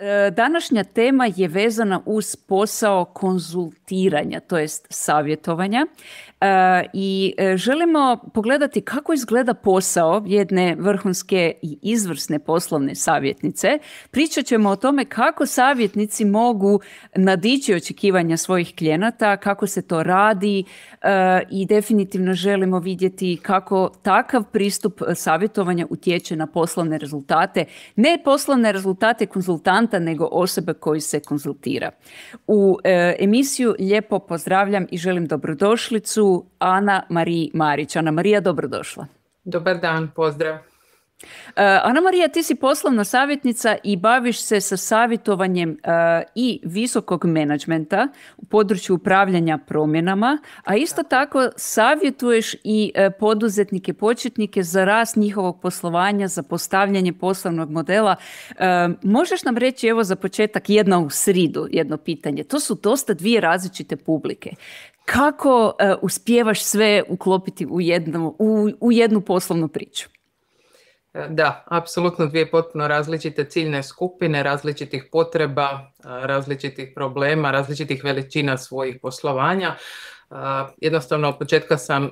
E, današnja tema je vezana uz posao konzultiranja, to jest savjetovanja e, i e, želimo pogledati kako izgleda posao jedne vrhunske i izvrsne poslovne savjetnice. Pričat ćemo o tome kako savjetnici mogu nadići očekivanja svojih klijenata, kako se to radi i definitivno želimo vidjeti kako takav pristup savjetovanja utječe na poslovne rezultate, ne poslovne rezultate konzultanta, konzultanta nego osobe koju se konzultira. U e, emisiju lijepo pozdravljam i želim dobrodošlicu Ana Mariji Marić. Ana Marija, dobrodošla. Dobar dan, pozdrav. E, Ana Marija, ti si poslovna savjetnica i baviš se sa savjetovanjem e, i visokog menadžmenta u području upravljanja promjenama, a isto tako savjetuješ i e, poduzetnike, početnike za rast njihovog poslovanja, za postavljanje poslovnog modela. Možeš nam reći, evo za početak, jedno u sridu, jedno pitanje. To su dosta dvije različite publike. Kako uspijevaš sve uklopiti u jednu, u jednu poslovnu priču? E, da, apsolutno dvije potpuno različite ciljne skupine, različitih potreba, e, različitih problema, različitih veličina svojih poslovanja. E, jednostavno od početka sam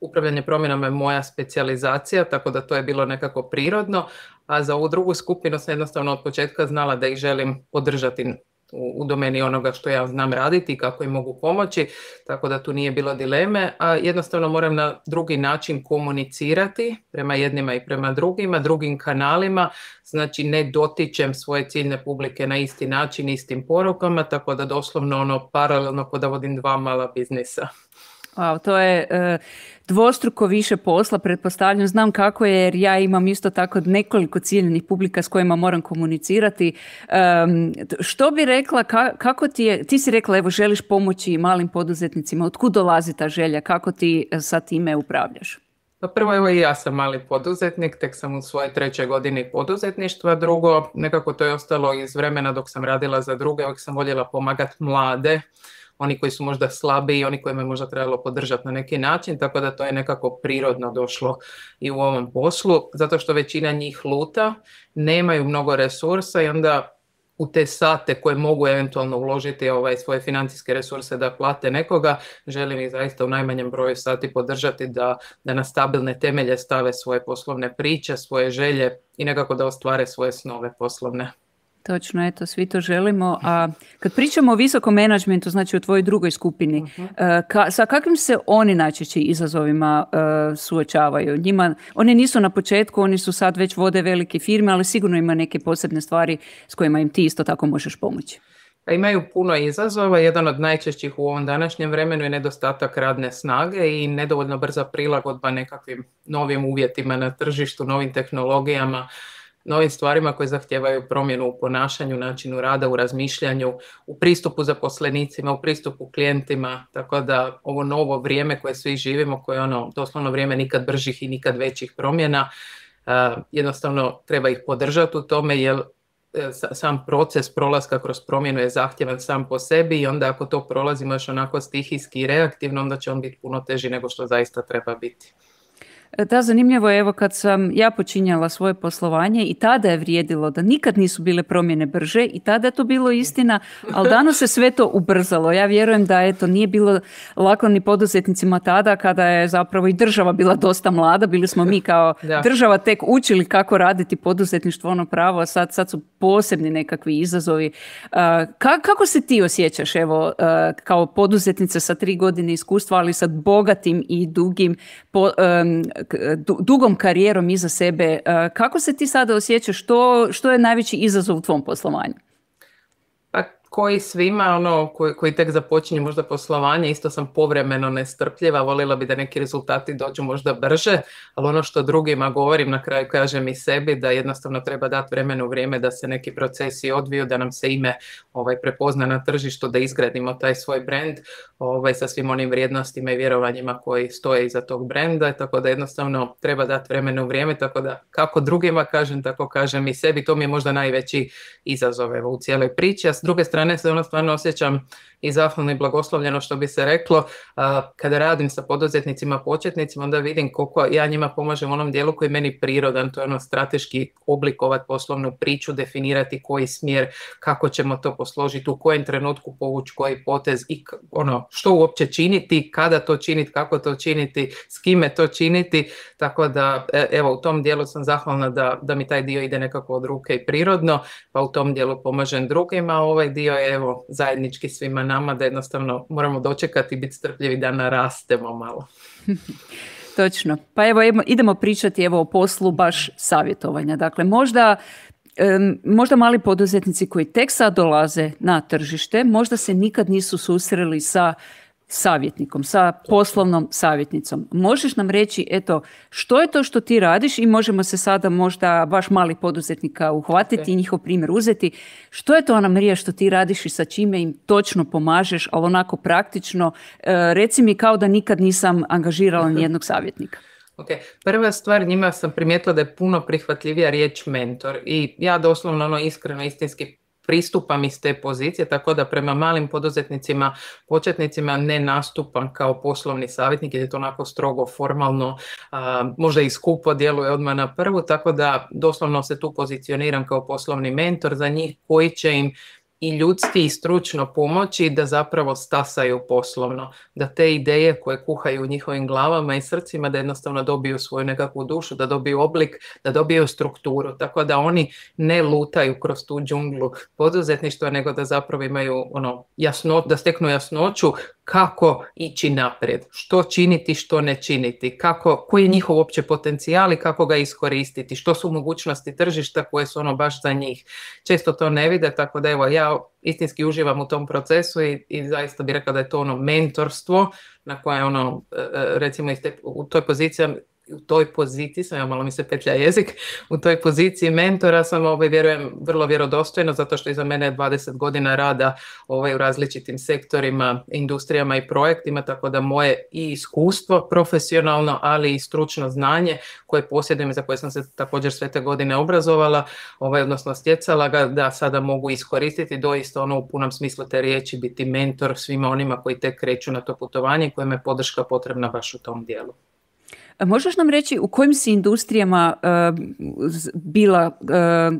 upravljanje promjenama je moja specijalizacija, tako da to je bilo nekako prirodno, a za ovu drugu skupinu sam jednostavno od početka znala da ih želim podržati u, domeni onoga što ja znam raditi i kako im mogu pomoći, tako da tu nije bilo dileme, a jednostavno moram na drugi način komunicirati prema jednima i prema drugima, drugim kanalima, znači ne dotičem svoje ciljne publike na isti način, istim porukama, tako da doslovno ono paralelno kod vodim dva mala biznisa. Wow, to je e, dvostruko više posla, pretpostavljam. Znam kako je jer ja imam isto tako nekoliko ciljenih publika s kojima moram komunicirati. što bi rekla, kako ti je, ti si rekla evo želiš pomoći malim poduzetnicima, otkud dolazi ta želja, kako ti e, sa time upravljaš? Pa prvo evo i ja sam mali poduzetnik, tek sam u svojoj trećoj godini poduzetništva. Drugo, nekako to je ostalo iz vremena dok sam radila za druge, uvijek sam voljela pomagati mlade oni koji su možda slabiji, oni kojima je možda trebalo podržati na neki način, tako da to je nekako prirodno došlo i u ovom poslu, zato što većina njih luta, nemaju mnogo resursa i onda u te sate koje mogu eventualno uložiti ovaj, svoje financijske resurse da plate nekoga, želim ih zaista u najmanjem broju sati podržati da, da na stabilne temelje stave svoje poslovne priče, svoje želje i nekako da ostvare svoje snove poslovne. Točno, eto, svi to želimo. A kad pričamo o visokom menadžmentu, znači o tvojoj drugoj skupini, uh sa kakvim se oni najčešće izazovima e, suočavaju? Njima, oni nisu na početku, oni su sad već vode velike firme, ali sigurno ima neke posebne stvari s kojima im ti isto tako možeš pomoći. Pa Imaju puno izazova, jedan od najčešćih u ovom današnjem vremenu je nedostatak radne snage i nedovoljno brza prilagodba nekakvim novim uvjetima na tržištu, novim tehnologijama novim stvarima koje zahtijevaju promjenu u ponašanju, načinu rada, u razmišljanju, u pristupu zaposlenicima, u pristupu klijentima, tako da ovo novo vrijeme koje svi živimo, koje je ono doslovno vrijeme nikad bržih i nikad većih promjena, jednostavno treba ih podržati u tome jer e, sam proces prolaska kroz promjenu je zahtjevan sam po sebi i onda ako to prolazimo još onako stihijski i reaktivno, onda će on biti puno teži nego što zaista treba biti. E, da, zanimljivo je, evo kad sam ja počinjala svoje poslovanje i tada je vrijedilo da nikad nisu bile promjene brže i tada je to bilo istina, ali danas se sve to ubrzalo. Ja vjerujem da je to nije bilo lako ni poduzetnicima tada kada je zapravo i država bila dosta mlada, bili smo mi kao država tek učili kako raditi poduzetništvo ono pravo, a sad, sad su posebni nekakvi izazovi. E, kako se ti osjećaš evo e, kao poduzetnica sa tri godine iskustva, ali sa bogatim i dugim po, dugom karijerom iza sebe, e, kako se ti sada osjećaš, što, što je najveći izazov u tvom poslovanju? koji svima, ono, koji, koji tek započinju možda poslovanje, isto sam povremeno nestrpljiva, volila bi da neki rezultati dođu možda brže, ali ono što drugima govorim, na kraju kažem i sebi, da jednostavno treba dati vremenu vrijeme da se neki procesi odviju, da nam se ime ovaj, prepozna na tržištu, da izgradimo taj svoj brand ovaj, sa svim onim vrijednostima i vjerovanjima koji stoje iza tog brenda, tako da jednostavno treba dati vremenu vrijeme, tako da kako drugima kažem, tako kažem i sebi, to mi je možda najveći izazov u cijeloj priči, a s druge strane strane se ono stvarno osjećam i zahvalno i blagoslovljeno što bi se reklo. Kada radim sa poduzetnicima, početnicima, onda vidim koliko ja njima pomažem u onom dijelu koji je meni prirodan, to je ono strateški oblikovati poslovnu priču, definirati koji smjer, kako ćemo to posložiti, u kojem trenutku povući koji potez i ono što uopće činiti, kada to činiti, kako to činiti, s kime to činiti. Tako da e, evo u tom dijelu sam zahvalna da, da mi taj dio ide nekako od ruke i prirodno, pa u tom dijelu pomažem drugima, ovaj dio evo zajednički svima nama da jednostavno moramo dočekati i biti strpljivi da narastemo malo. Točno. Pa evo idemo pričati evo o poslu baš savjetovanja. Dakle, možda možda mali poduzetnici koji tek sad dolaze na tržište, možda se nikad nisu susreli sa savjetnikom, sa poslovnom savjetnicom. Možeš nam reći, eto, što je to što ti radiš i možemo se sada možda baš mali poduzetnika uhvatiti i njihov primjer uzeti. Što je to, Ana Marija, što ti radiš i sa čime im točno pomažeš, ali onako praktično? E, reci mi kao da nikad nisam angažirala mhm. nijednog savjetnika. prva stvar njima sam primijetila da je puno prihvatljivija riječ mentor i ja doslovno ono iskreno istinski pristupam iz te pozicije, tako da prema malim poduzetnicima, početnicima ne nastupam kao poslovni savjetnik jer je to onako strogo, formalno, možda i skupo djeluje odmah na prvu, tako da doslovno se tu pozicioniram kao poslovni mentor za njih koji će im i ljudski i stručno pomoći da zapravo stasaju poslovno, da te ideje koje kuhaju u njihovim glavama i srcima da jednostavno dobiju svoju nekakvu dušu, da dobiju oblik, da dobiju strukturu, tako da oni ne lutaju kroz tu džunglu poduzetništva, nego da zapravo imaju ono jasno, da steknu jasnoću kako ići naprijed, što činiti, što ne činiti, kako, koji je njihov uopće potencijal i kako ga iskoristiti, što su mogućnosti tržišta koje su ono baš za njih. Često to ne vide, tako da evo ja istinski uživam u tom procesu i, i zaista bih rekla da je to ono mentorstvo na koje ono e, e, recimo u toj poziciji toj poziciji sam, ja malo mi se petlja jezik, u toj poziciji mentora sam, ovaj, vjerujem, vrlo vjerodostojno, zato što iza mene je 20 godina rada ovaj, u različitim sektorima, industrijama i projektima, tako da moje i iskustvo profesionalno, ali i stručno znanje koje posjedujem i za koje sam se također sve te godine obrazovala, ovaj, odnosno stjecala ga, da sada mogu iskoristiti doista ono u punom smislu te riječi, biti mentor svima onima koji tek kreću na to putovanje i kojima je podrška potrebna baš u tom dijelu. Možeš nam reći u kojim si industrijama eh, bila, eh,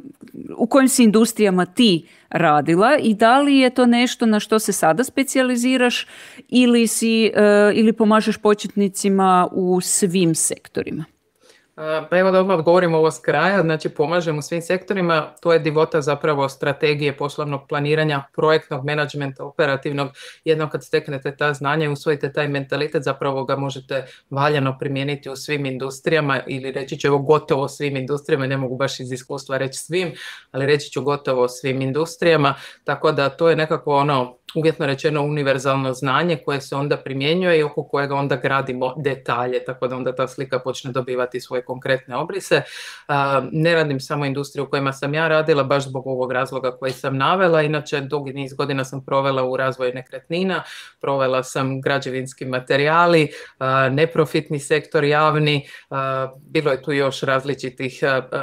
u kojim si industrijama ti radila i da li je to nešto na što se sada specijaliziraš ili, eh, ili pomažeš početnicima u svim sektorima? Pa evo da odmah govorimo ovo s kraja, znači pomažem u svim sektorima, to je divota zapravo strategije poslovnog planiranja, projektnog menadžmenta, operativnog, jedno kad steknete ta znanja i usvojite taj mentalitet, zapravo ga možete valjano primijeniti u svim industrijama ili reći ću evo gotovo svim industrijama, ne mogu baš iz iskustva reći svim, ali reći ću gotovo svim industrijama, tako da to je nekako ono uvjetno rečeno univerzalno znanje koje se onda primjenjuje i oko kojega onda gradimo detalje, tako da onda ta slika počne dobivati svoje konkretne obrise. Ne radim samo industriju u kojima sam ja radila, baš zbog ovog razloga koji sam navela, inače dugi niz godina sam provela u razvoju nekretnina, provela sam građevinski materijali, neprofitni sektor javni, bilo je tu još različitih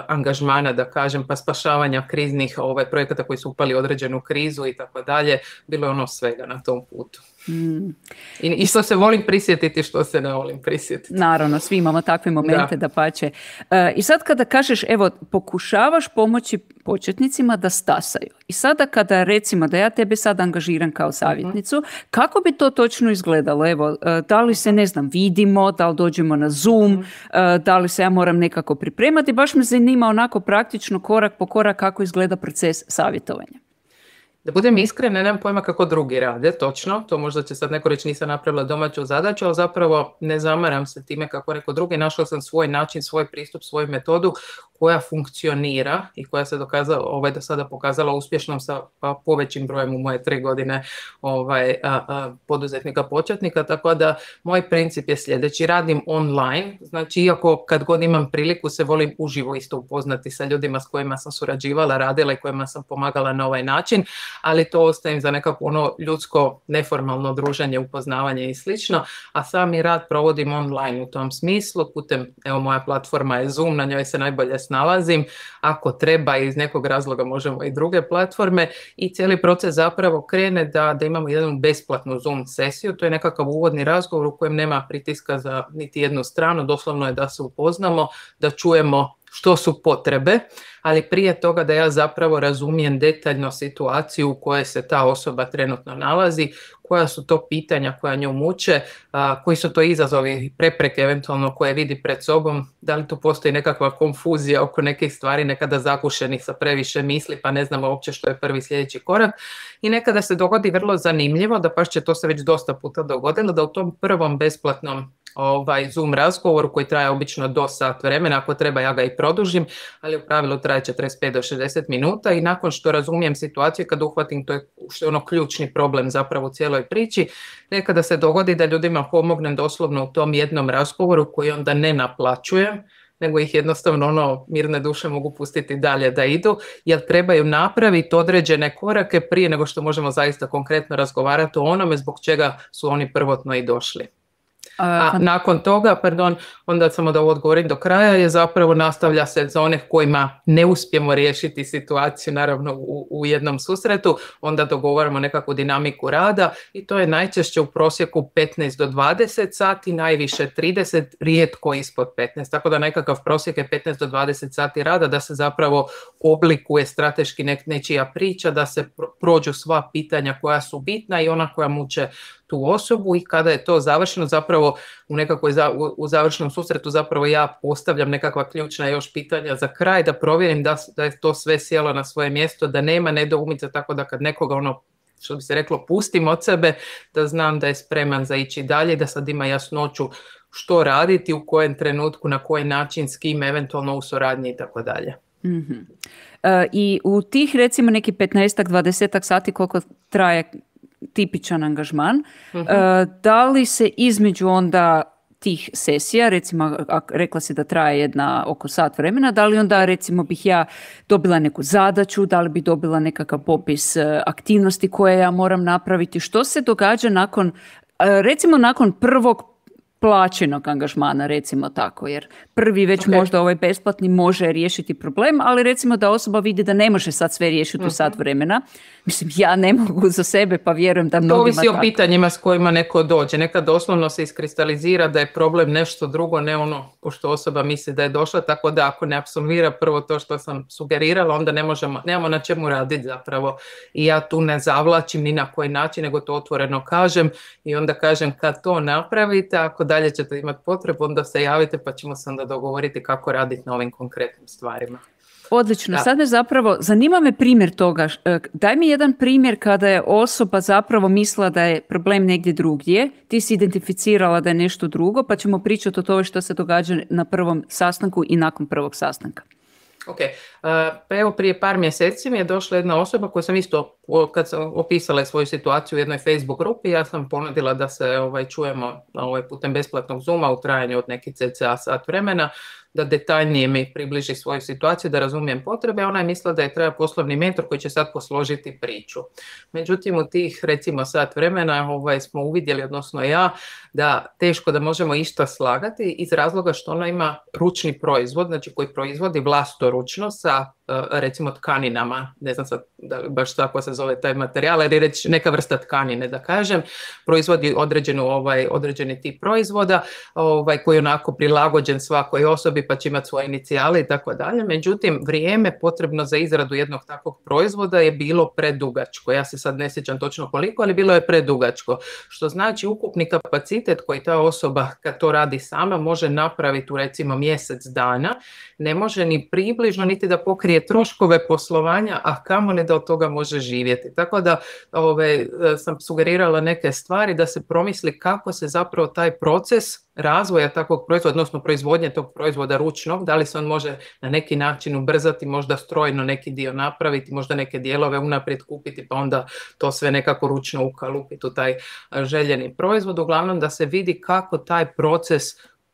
angažmana, da kažem, pa spašavanja kriznih ovaj, projekata koji su upali određenu krizu i tako dalje, bilo je ono svega na tom putu. Mm. I, što se volim prisjetiti, što se ne volim prisjetiti. Naravno, svi imamo takve momente da, pače. E, I sad kada kažeš, evo, pokušavaš pomoći početnicima da stasaju. I sada kada recimo da ja tebe sad angažiram kao mhm. savjetnicu, kako bi to točno izgledalo? Evo, e, da li se, ne znam, vidimo, da li dođemo na Zoom, mhm. e, da li se ja moram nekako pripremati? Baš me zanima onako praktično korak po korak kako izgleda proces savjetovanja. Da budem iskrena, nemam pojma kako drugi rade, točno. To možda će sad neko reći nisam napravila domaću zadaću, ali zapravo ne zamaram se time kako neko drugi. Našla sam svoj način, svoj pristup, svoju metodu koja funkcionira i koja se dokazala, ovaj, do sada pokazala uspješnom sa pa, povećim brojem u moje tri godine ovaj, poduzetnika početnika. Tako da moj princip je sljedeći. Radim online, znači iako kad god imam priliku se volim uživo isto upoznati sa ljudima s kojima sam surađivala, radila i kojima sam pomagala na ovaj način ali to ostajem za nekako ono ljudsko neformalno druženje, upoznavanje i slično, a sami rad provodim online u tom smislu, putem, evo moja platforma je Zoom, na njoj se najbolje snalazim, ako treba iz nekog razloga možemo i druge platforme i cijeli proces zapravo krene da, da imamo jednu besplatnu Zoom sesiju, to je nekakav uvodni razgovor u kojem nema pritiska za niti jednu stranu, doslovno je da se upoznamo, da čujemo što su potrebe, ali prije toga da ja zapravo razumijem detaljno situaciju u kojoj se ta osoba trenutno nalazi, koja su to pitanja koja nju muče, koji su to izazovi i prepreke eventualno koje vidi pred sobom, da li tu postoji nekakva konfuzija oko nekih stvari, nekada zakušenih sa previše misli pa ne znamo uopće što je prvi sljedeći korak i nekada se dogodi vrlo zanimljivo, da paš će to se već dosta puta dogodilo, da u tom prvom besplatnom ovaj Zoom razgovor koji traje obično do sat vremena, ako treba ja ga i produžim, ali u pravilu traje 45 do 60 minuta i nakon što razumijem situaciju, kad uhvatim to je što je ono ključni problem zapravo u cijeloj priči, nekada se dogodi da ljudima pomognem doslovno u tom jednom razgovoru koji onda ne naplaćujem, nego ih jednostavno ono mirne duše mogu pustiti dalje da idu, jer trebaju napraviti određene korake prije nego što možemo zaista konkretno razgovarati o onome zbog čega su oni prvotno i došli. A nakon toga, pardon, onda samo da odgovorim do kraja, je zapravo nastavlja se za one kojima ne uspijemo riješiti situaciju naravno u, u jednom susretu, onda dogovaramo nekakvu dinamiku rada i to je najčešće u prosjeku 15 do 20 sati, najviše 30, rijetko ispod 15. Tako da nekakav prosjek je 15 do 20 sati rada da se zapravo oblikuje strateški nečija priča, da se prođu sva pitanja koja su bitna i ona koja muče tu osobu i kada je to završeno zapravo u nekakvoj za, u, završnom susretu zapravo ja postavljam nekakva ključna još pitanja za kraj da provjerim da, da je to sve sjelo na svoje mjesto, da nema nedoumica tako da kad nekoga ono što bi se reklo pustim od sebe da znam da je spreman za ići dalje da sad ima jasnoću što raditi, u kojem trenutku, na koji način, s kim, eventualno u suradnji i tako dalje. Mhm. E, I u tih recimo neki 15-20 sati koliko traje tipičan angažman. Mhm. E, da li se između onda tih sesija, recimo rekla si da traje jedna oko sat vremena, da li onda recimo bih ja dobila neku zadaću, da li bi dobila nekakav popis e, aktivnosti koje ja moram napraviti, što se događa nakon e, recimo nakon prvog plaćenog angažmana, recimo tako, jer prvi već možda ovaj besplatni može riješiti problem, ali recimo da osoba vidi da ne može sad sve riješiti u sat mhm. vremena. Mislim, ja ne mogu za sebe, pa vjerujem da mnogima... To ovisi o pitanjima s kojima neko dođe. neka doslovno se iskristalizira da je problem nešto drugo, ne ono što osoba misli da je došla, tako da ako ne apsolvira prvo to što sam sugerirala, onda ne možemo, nemamo na čemu raditi zapravo. I ja tu ne zavlačim ni na koji način, nego to otvoreno kažem i onda kažem kad to napravite, ako da dalje ćete imati potrebu, onda se javite pa ćemo se onda dogovoriti kako raditi na ovim konkretnim stvarima. Odlično, sad me zapravo, zanima me primjer toga, e, daj mi jedan primjer kada je osoba zapravo mislila da je problem negdje drugdje, ti si identificirala da je nešto drugo, pa ćemo pričati o tome što se događa na prvom sastanku i nakon prvog sastanka. Ok, e, pa evo prije par mjeseci mi je došla jedna osoba koja sam isto, kad sam opisala svoju situaciju u jednoj Facebook grupi, ja sam ponudila da se ovaj, čujemo ovaj, putem besplatnog Zooma u trajanju od nekih cca sat vremena da detaljnije mi približi svoju situaciju, da razumijem potrebe. Ona je mislila da je treba poslovni mentor koji će sad posložiti priču. Međutim, u tih recimo sat vremena ovaj, smo uvidjeli, odnosno ja, da teško da možemo išta slagati iz razloga što ona ima ručni proizvod, znači koji proizvodi vlastoručno sa eh, recimo tkaninama, ne znam sad da baš tako se zove taj materijal, ali reći neka vrsta tkanine da kažem, proizvodi određenu, ovaj, određeni tip proizvoda ovaj, koji je onako prilagođen svakoj osobi pa će imati svoje inicijale i tako dalje. Međutim, vrijeme potrebno za izradu jednog takvog proizvoda je bilo predugačko. Ja se sad ne sjećam točno koliko, ali bilo je predugačko. Što znači ukupni kapacitet koji ta osoba kad to radi sama može napraviti u recimo mjesec dana, ne može ni približno niti da pokrije troškove poslovanja, a kamoli da od toga može živjeti. Tako da ove, e, sam sugerirala neke stvari da se promisli kako se zapravo taj proces razvoja takvog proizvoda, odnosno proizvodnje tog proizvoda ručnog, da li se on može na neki način ubrzati, možda strojno neki dio napraviti, možda neke dijelove unaprijed kupiti pa onda to sve nekako ručno ukalupiti u taj željeni proizvod, uglavnom da se vidi kako taj proces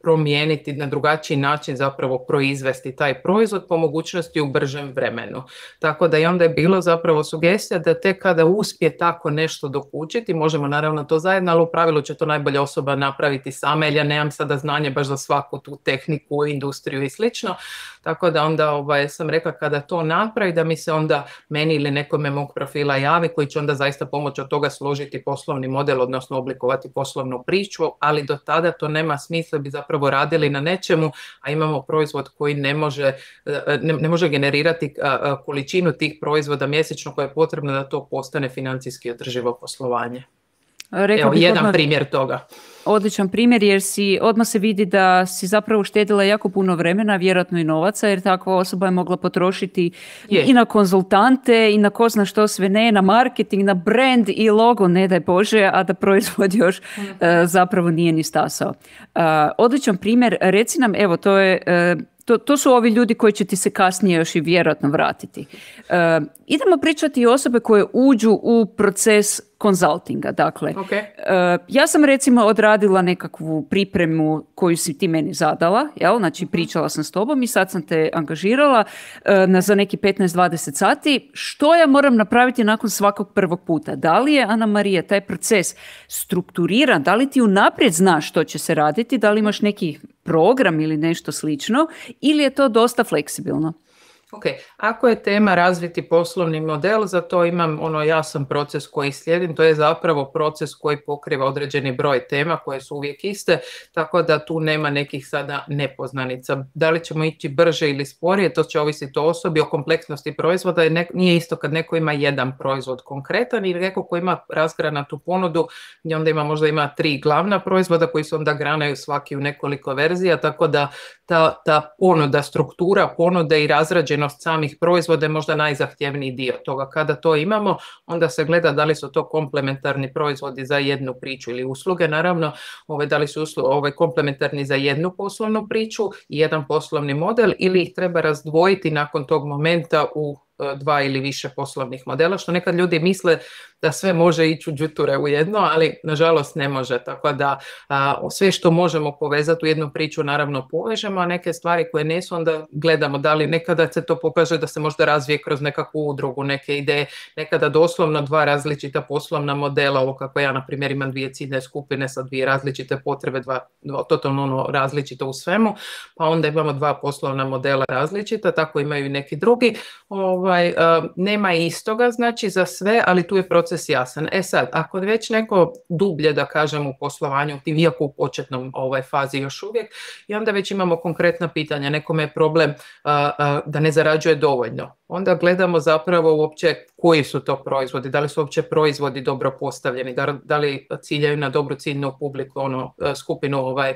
promijeniti na drugačiji način zapravo proizvesti taj proizvod po mogućnosti u bržem vremenu. Tako da i onda je bilo zapravo sugestija da te kada uspije tako nešto dokučiti, možemo naravno to zajedno, ali u pravilu će to najbolja osoba napraviti sama, jer ja nemam sada znanje baš za svaku tu tehniku, industriju i slično, tako da onda ovaj, sam rekla kada to napravi da mi se onda meni ili nekome mog profila javi koji će onda zaista pomoći od toga složiti poslovni model, odnosno oblikovati poslovnu priču, ali do tada to nema smisla bi zapravo radili na nečemu, a imamo proizvod koji ne može, eh, ne, ne može generirati eh, eh, količinu tih proizvoda mjesečno koja je potrebno da to postane financijski održivo poslovanje. Rekla Evo, jedan primjer toga. Odličan primjer jer si odmah se vidi da si zapravo štedila jako puno vremena, vjerojatno i novaca, jer takva osoba je mogla potrošiti i na konzultante i na ko zna što sve ne, na marketing, na brand i logo, ne daj Bože, a da proizvod još ono e, zapravo nije ni stasao. E, odličan primjer, reci nam, evo, to je e, to, to su ovi ljudi koji će ti se kasnije još i vjerojatno vratiti. idemo pričati i osobe koje uđu u proces konzultinga. Dakle, eh, ja sam recimo odradila nekakvu pripremu koju si ti meni zadala, jel? znači mhm. pričala sam s tobom i sad sam te angažirala eh, na, za neki 15-20 sati. Što ja moram napraviti nakon svakog prvog puta? Da li je, Ana Marija, taj proces strukturiran? Da li ti unaprijed znaš što će se raditi? Da li imaš neki program ili nešto slično? Ili je to dosta fleksibilno? Ok, ako je tema razviti poslovni model, za to imam ono jasan proces koji slijedim, to je zapravo proces koji pokriva određeni broj tema koje su uvijek iste, tako da tu nema nekih sada nepoznanica. Da li ćemo ići brže ili sporije, to će ovisiti o osobi, o kompleksnosti proizvoda, nije isto kad neko ima jedan proizvod konkretan ili neko koji ima razgranatu ponudu i onda ima možda ima tri glavna proizvoda koji se onda granaju svaki u nekoliko verzija, tako da ta, ta ponuda, struktura ponude i razrađena samih proizvoda je možda najzahtjevniji dio toga. Kada to imamo, onda se gleda da li su to komplementarni proizvodi za jednu priču ili usluge, naravno, ove, ovaj, da li su uslu, ove, ovaj, komplementarni za jednu poslovnu priču i jedan poslovni model ili ih treba razdvojiti nakon tog momenta u E, dva ili više poslovnih modela, što nekad ljudi misle da sve može ići u džuture u jedno, ali nažalost ne može. Tako da sve što možemo povezati u jednu priču naravno povežemo, a neke stvari koje nisu, onda gledamo da li nekada se to pokaže da se možda razvije kroz nekakvu udrugu, neke ideje, nekada doslovno dva različita poslovna modela, ovo kako ja na primjer imam dvije ciljne skupine sa dvije različite potrebe, dva, dva totalno ono različito u svemu, pa onda imamo dva poslovna modela različita, tako imaju i neki drugi. Ovo, ovaj, ovaj, e, nema istoga, znači za sve, ali tu je proces jasan. E sad, ako već neko dublje, da kažem, u poslovanju, ti iako u početnom ovaj, fazi još uvijek, i onda već imamo konkretna pitanja, nekome je problem e, e, da ne zarađuje dovoljno. Onda gledamo zapravo uopće koji su to proizvodi, da li su uopće proizvodi dobro postavljeni, da, da li ciljaju na dobru ciljnu publiku, ono, skupinu ovaj,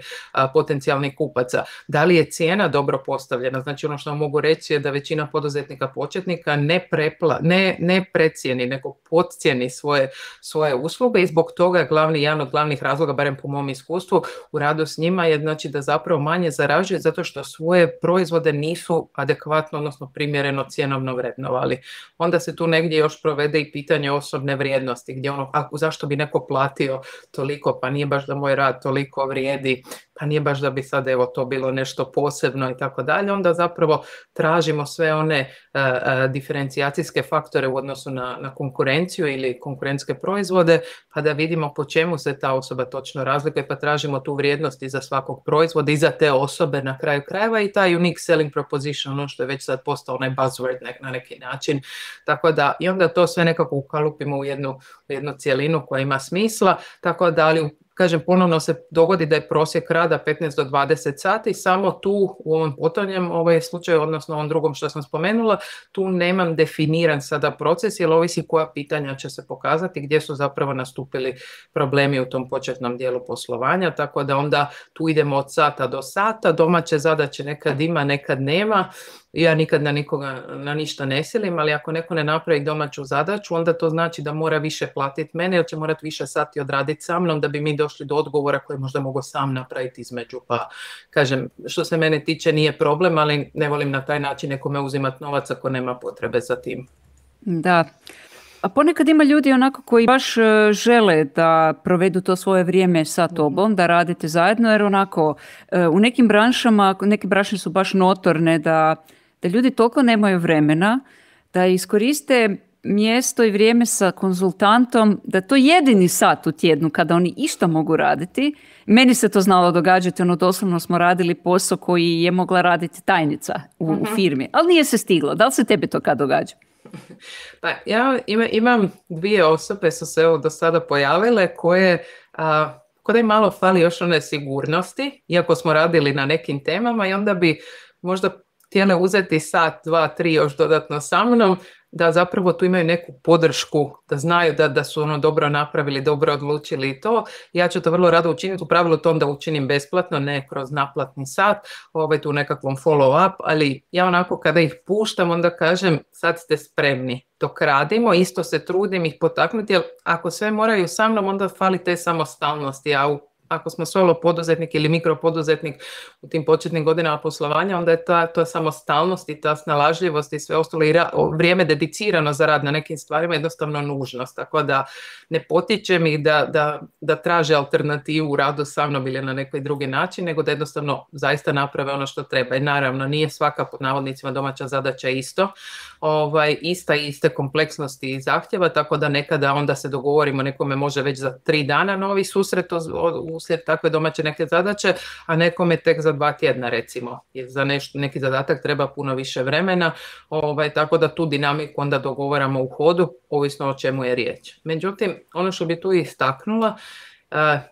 potencijalnih kupaca, da li je cijena dobro postavljena, znači ono što vam mogu reći je da većina poduzetnika početnika čovjeka ne, prepla, ne, ne precijeni, nego podcijeni svoje, svoje usluge i zbog toga je glavni, jedan od glavnih razloga, barem po mom iskustvu, u radu s njima je znači, da zapravo manje zarađuje zato što svoje proizvode nisu adekvatno, odnosno primjereno cjenovno vrednovali. Onda se tu negdje još provede i pitanje osobne vrijednosti, gdje ono, a zašto bi neko platio toliko, pa nije baš da moj rad toliko vrijedi, pa nije baš da bi sad evo to bilo nešto posebno i tako dalje, onda zapravo tražimo sve one eh, eh, diferencijacijske faktore u odnosu na, na konkurenciju ili konkurentske proizvode, pa da vidimo po čemu se ta osoba točno razlikuje, pa tražimo tu vrijednost i za svakog proizvoda i za te osobe na kraju krajeva i taj unique selling proposition, ono što je već sad postao onaj buzzword na neki način. Tako da, i onda to sve nekako ukalupimo u jednu, u jednu cjelinu koja ima smisla, tako da, li kažem, ponovno se dogodi da je prosjek rada 15 do 20 sati, samo tu u ovom potonjem ovaj slučaju, odnosno ovom drugom što sam spomenula, tu nemam definiran sada proces, jer ovisi koja pitanja će se pokazati, gdje su zapravo nastupili problemi u tom početnom dijelu poslovanja, tako da onda tu idemo od sata do sata, domaće zadaće nekad ima, nekad nema, ja nikad na nikoga na ništa ne silim, ali ako neko ne napravi domaću zadaću, onda to znači da mora više platiti mene ili će morati više sati odraditi sa mnom da bi mi došli do odgovora koje možda mogu sam napraviti između. Pa kažem, što se mene tiče nije problem, ali ne volim na taj način nekome uzimati novac ako nema potrebe za tim. Da. A ponekad ima ljudi onako koji baš e, žele da provedu to svoje vrijeme sa mhm. tobom, da radite zajedno, jer onako e, u nekim branšama, neke branše su baš notorne da ljudi toliko nemaju vremena da iskoriste mjesto i vrijeme sa konzultantom, da to jedini sat u tjednu kada oni išta mogu raditi. Meni se to znalo događati, ono doslovno smo radili posao koji je mogla raditi tajnica u, mhm. firmi, ali nije se stiglo. Da li se tebi to kad događa? Pa ja ima, imam dvije osobe su se evo do sada pojavile koje a, kod je malo fali još one sigurnosti, iako smo radili na nekim temama i onda bi možda htjele uzeti sat, dva, tri još dodatno sa mnom, da zapravo tu imaju neku podršku, da znaju da, da su ono dobro napravili, dobro odlučili i to. Ja ću to vrlo rado učiniti, u pravilu tom da učinim besplatno, ne kroz naplatni sat, ovaj tu nekakvom follow up, ali ja onako kada ih puštam onda kažem sad ste spremni, dok radimo, isto se trudim ih potaknuti, jer ako sve moraju sa mnom onda fali te samostalnosti, a u ako smo solo poduzetnik ili mikropoduzetnik u tim početnim godinama poslovanja, onda je ta, samostalnost i ta snalažljivost i sve ostalo i vrijeme dedicirano za rad na nekim stvarima je jednostavno nužnost. Tako da ne potičem ih da, da, da traže alternativu u radu sa mnom ili na neki drugi način, nego da jednostavno zaista naprave ono što treba. I naravno, nije svaka pod navodnicima domaća zadaća isto, ovaj, ista i iste kompleksnosti i zahtjeva, tako da nekada onda se dogovorimo, nekome može već za tri dana novi susret u uslijed takve domaće neke zadaće, a nekome tek za dva tjedna recimo, jer za neki zadatak treba puno više vremena, ovaj, tako da tu dinamiku onda dogovaramo u hodu, ovisno o čemu je riječ. Međutim, ono što bi tu istaknula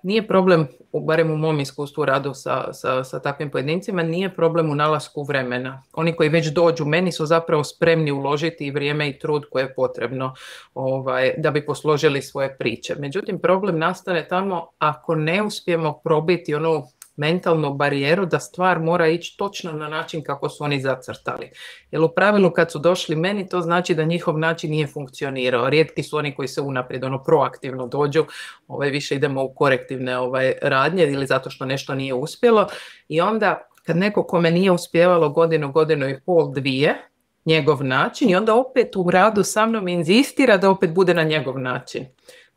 nije problem, barem u mom iskustvu radu sa, sa, sa takvim pojedincima, nije problem u nalasku vremena. Oni koji već dođu meni su zapravo spremni uložiti i vrijeme i trud koje je potrebno ovaj, da bi posložili svoje priče. Međutim, problem nastane tamo ako ne uspijemo probiti onu mentalnu barijeru da stvar mora ići točno na način kako su oni zacrtali. Jer u pravilu kad su došli meni to znači da njihov način nije funkcionirao. Rijetki su oni koji se unaprijed ono proaktivno dođu, ovaj, više idemo u korektivne ovaj, radnje ili zato što nešto nije uspjelo. I onda kad neko kome nije uspjevalo godinu, godinu i pol, dvije, njegov način i onda opet u radu sa mnom inzistira da opet bude na njegov način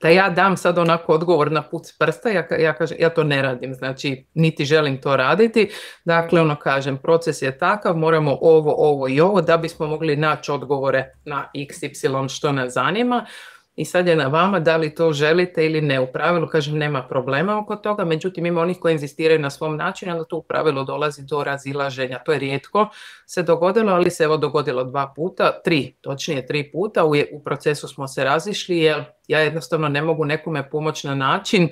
da ja dam sad onako odgovor na put prsta, ja, ja, kažem, ja to ne radim, znači niti želim to raditi. Dakle, ono kažem, proces je takav, moramo ovo, ovo i ovo da bismo mogli naći odgovore na XY što nas zanima. I sad je na vama da li to želite ili ne. U pravilu, kažem, nema problema oko toga, međutim ima onih koji inzistiraju na svom načinu, onda to u pravilu dolazi do razilaženja. To je rijetko se dogodilo, ali se evo dogodilo dva puta, tri, točnije tri puta. U, u procesu smo se razišli jer ja jednostavno ne mogu nekome pomoći na način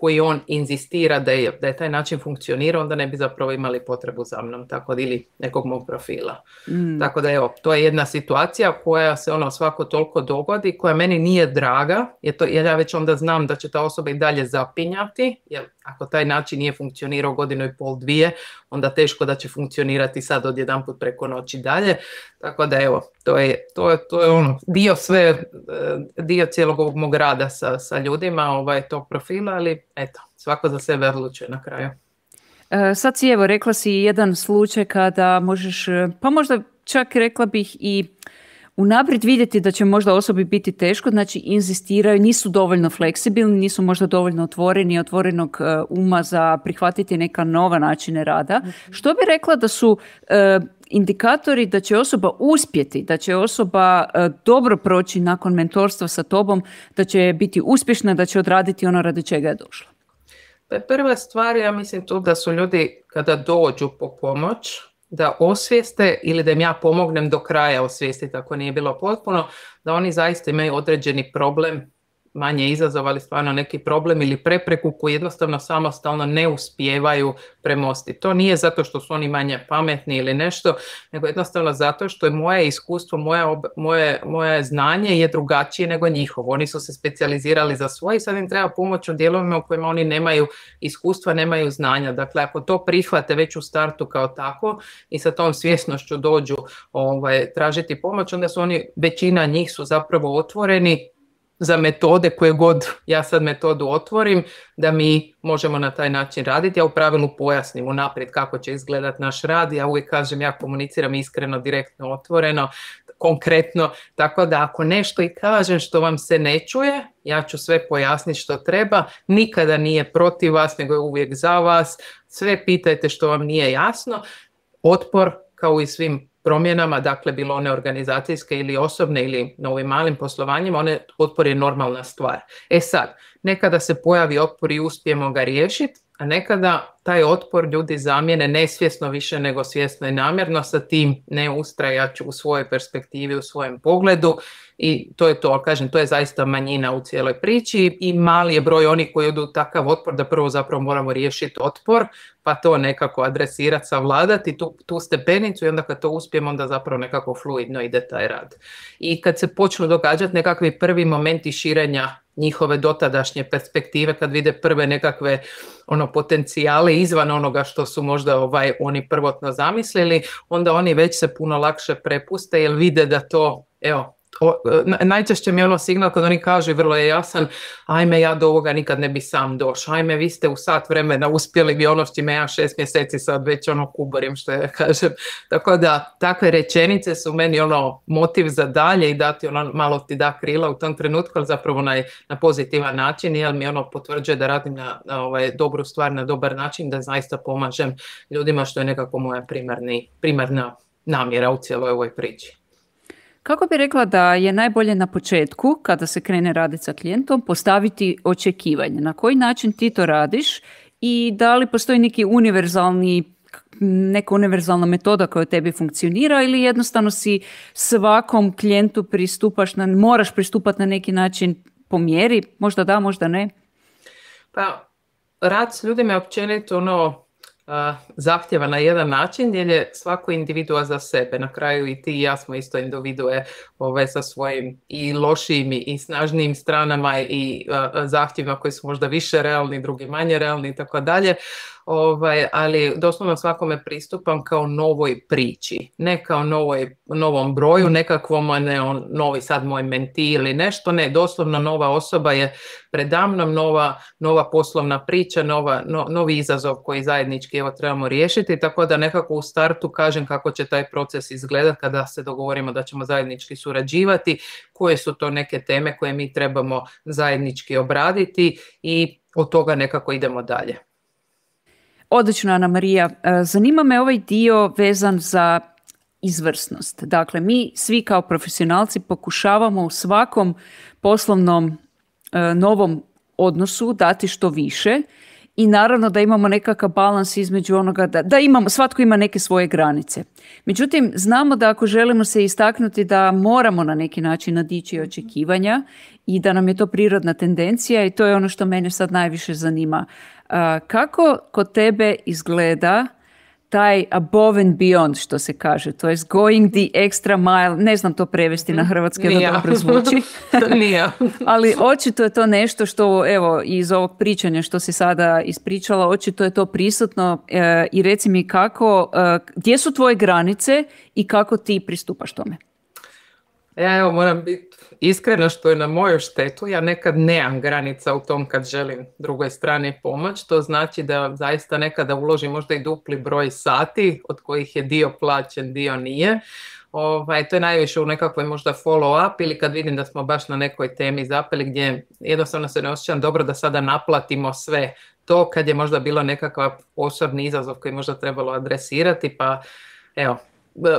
koji on inzistira da je, da taj način funkcionirao, onda ne bi zapravo imali potrebu za mnom, tako ili nekog mog profila. Mm. Tako da evo, to je jedna situacija koja se ono svako toliko dogodi, koja meni nije draga, jer, to, jer ja već onda znam da će ta osoba i dalje zapinjati, jer ako taj način nije funkcionirao godinu i pol, dvije, onda teško da će funkcionirati sad odjedanput preko noći dalje. Tako da evo, to je, to je, to je ono, dio sve, e, dio cijelog ovog mog rada sa, sa ljudima ovaj, tog profila, ali eto, svako za sebe odlučuje na kraju. E, sad si evo, rekla si jedan slučaj kada možeš, e, pa možda čak rekla bih i unaprijed vidjeti da će možda osobi biti teško, znači inzistiraju, nisu dovoljno fleksibilni, nisu možda dovoljno otvoreni, otvorenog e, uma za prihvatiti neka nova načine rada. Mhm. Što bi rekla da su e, indikatori da će osoba uspjeti, da će osoba e, dobro proći nakon mentorstva sa tobom, da će biti uspješna, da će odraditi ono radi čega je došla? Pa prva stvar, ja mislim tu da su ljudi kada dođu po pomoć, da osvijeste ili da im ja pomognem do kraja osvijestiti ako nije bilo potpuno, da oni zaista imaju određeni problem manje izazovali stvarno neki problem ili prepreku koji jednostavno samostalno ne uspijevaju premostiti. To nije zato što su oni manje pametni ili nešto, nego jednostavno zato što je moje iskustvo, moje, moje, moje znanje je drugačije nego njihovo. Oni su se specijalizirali za svoje i sad im treba pomoć u dijelovima u kojima oni nemaju iskustva, nemaju znanja. Dakle, ako to prihvate već u startu kao tako i sa tom svjesnošću dođu ovaj, tražiti pomoć, onda su oni, većina njih su zapravo otvoreni za metode koje god ja sad metodu otvorim, da mi možemo na taj način raditi. Ja u pravilu pojasnim unaprijed kako će izgledat naš rad. Ja uvijek kažem, ja komuniciram iskreno, direktno, otvoreno, konkretno. Tako da ako nešto i kažem što vam se ne čuje, ja ću sve pojasniti što treba. Nikada nije protiv vas, nego je uvijek za vas. Sve pitajte što vam nije jasno. Otpor kao i svim promjenama, dakle bilo one organizacijske ili osobne ili na ovim malim poslovanjima, one otpor je normalna stvar. E sad, nekada se pojavi otpor i uspijemo ga riješiti, a nekada taj otpor ljudi zamijene nesvjesno više nego svjesno i namjerno sa tim ne ustrajaću u svojoj perspektivi, u svojem pogledu i to je to, kažem, to je zaista manjina u cijeloj priči i mali je broj onih koji odu takav otpor da prvo zapravo moramo riješiti otpor pa to nekako adresirati, savladati tu, tu stepenicu i onda kad to uspijemo onda zapravo nekako fluidno ide taj rad. I kad se počnu događati nekakvi prvi momenti širenja njihove dotadašnje perspektive, kad vide prve nekakve ono potencijale izvan onoga što su možda ovaj oni prvotno zamislili, onda oni već se puno lakše prepuste jer vide da to, evo, o, najčešće mi je ono signal kad oni kažu vrlo je jasan, ajme ja do ovoga nikad ne bi sam došao, ajme vi ste u sat vremena uspjeli bi ono što ja šest mjeseci sad već ono kuborim što ja kažem. Tako da takve rečenice su meni ono motiv za dalje i dati ono malo ti da krila u tom trenutku, ali zapravo na, na pozitivan način jer mi ono potvrđuje da radim na, na ovaj, dobru stvar na dobar način, da zaista pomažem ljudima što je nekako moja primarni, primarna namjera u cijeloj ovoj priči. Kako bi rekla da je najbolje na početku, kada se krene raditi sa klijentom, postaviti očekivanje? Na koji način ti to radiš i da li postoji neki univerzalni neka univerzalna metoda koja tebi funkcionira ili jednostavno si svakom klijentu pristupaš, na, moraš pristupati na neki način po mjeri, možda da, možda ne? Pa, rad s ljudima je općenito ono, zahtjeva na jedan način jer je svako individua za sebe. Na kraju i ti i ja smo isto individue ove, ovaj, sa svojim i lošijim i snažnijim stranama i zahtjevima koji su možda više realni, drugi manje realni i tako dalje ovaj, ali doslovno svakome pristupam kao novoj priči, ne kao novoj, novom broju, mm. nekakvom ne, on, novi sad moj menti ili nešto, ne, doslovno nova osoba je predamnom, nova, nova poslovna priča, nova, novi izazov koji zajednički evo, trebamo riješiti, tako da nekako u startu kažem kako će taj proces izgledati kada se dogovorimo da ćemo zajednički surađivati, koje su to neke teme koje mi trebamo zajednički obraditi i od toga nekako idemo dalje. Odlično, Ana Marija. E, zanima me ovaj dio vezan za izvrsnost. Dakle, mi svi kao profesionalci pokušavamo u svakom poslovnom e, novom odnosu dati što više i naravno da imamo nekakav balans između onoga da, da imamo, svatko ima neke svoje granice. Međutim, znamo da ako želimo se istaknuti da moramo na neki način nadići očekivanja i da nam je to prirodna tendencija i to je ono što mene sad najviše zanima. Kako kod tebe izgleda taj above and beyond što se kaže, to je going the extra mile, ne znam to prevesti na hrvatski da dobro zvuči, ali očito je to nešto što evo iz ovog pričanja što si sada ispričala, očito je to prisutno e, i reci mi kako, e, gdje su tvoje granice i kako ti pristupaš tome? E, ja evo moram biti iskrena što je na moju štetu. Ja nekad nemam granica u tom kad želim drugoj strani pomoć. To znači da zaista nekada uložim možda i dupli broj sati od kojih je dio plaćen, dio nije. Ovaj, to je najviše u nekakvoj možda follow up ili kad vidim da smo baš na nekoj temi zapeli gdje jednostavno se ne osjećam dobro da sada naplatimo sve to kad je možda bilo nekakav osobni izazov koji možda trebalo adresirati pa evo E,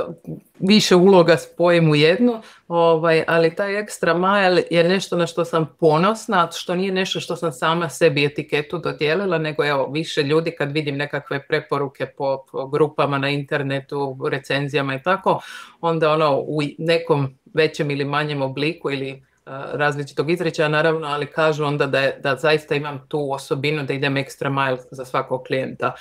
više uloga spojim u jednu, ovaj, ali taj ekstra mile je nešto na što sam ponosna, što nije nešto što sam sama sebi etiketu dodijelila, nego evo više ljudi kad vidim nekakve preporuke po, po grupama na internetu, recenzijama i tako, onda ono u nekom većem ili manjem obliku ili e, različitog izreća, naravno, ali kažu onda da, da zaista imam tu osobinu da idem ekstra mile za svakog klijenta.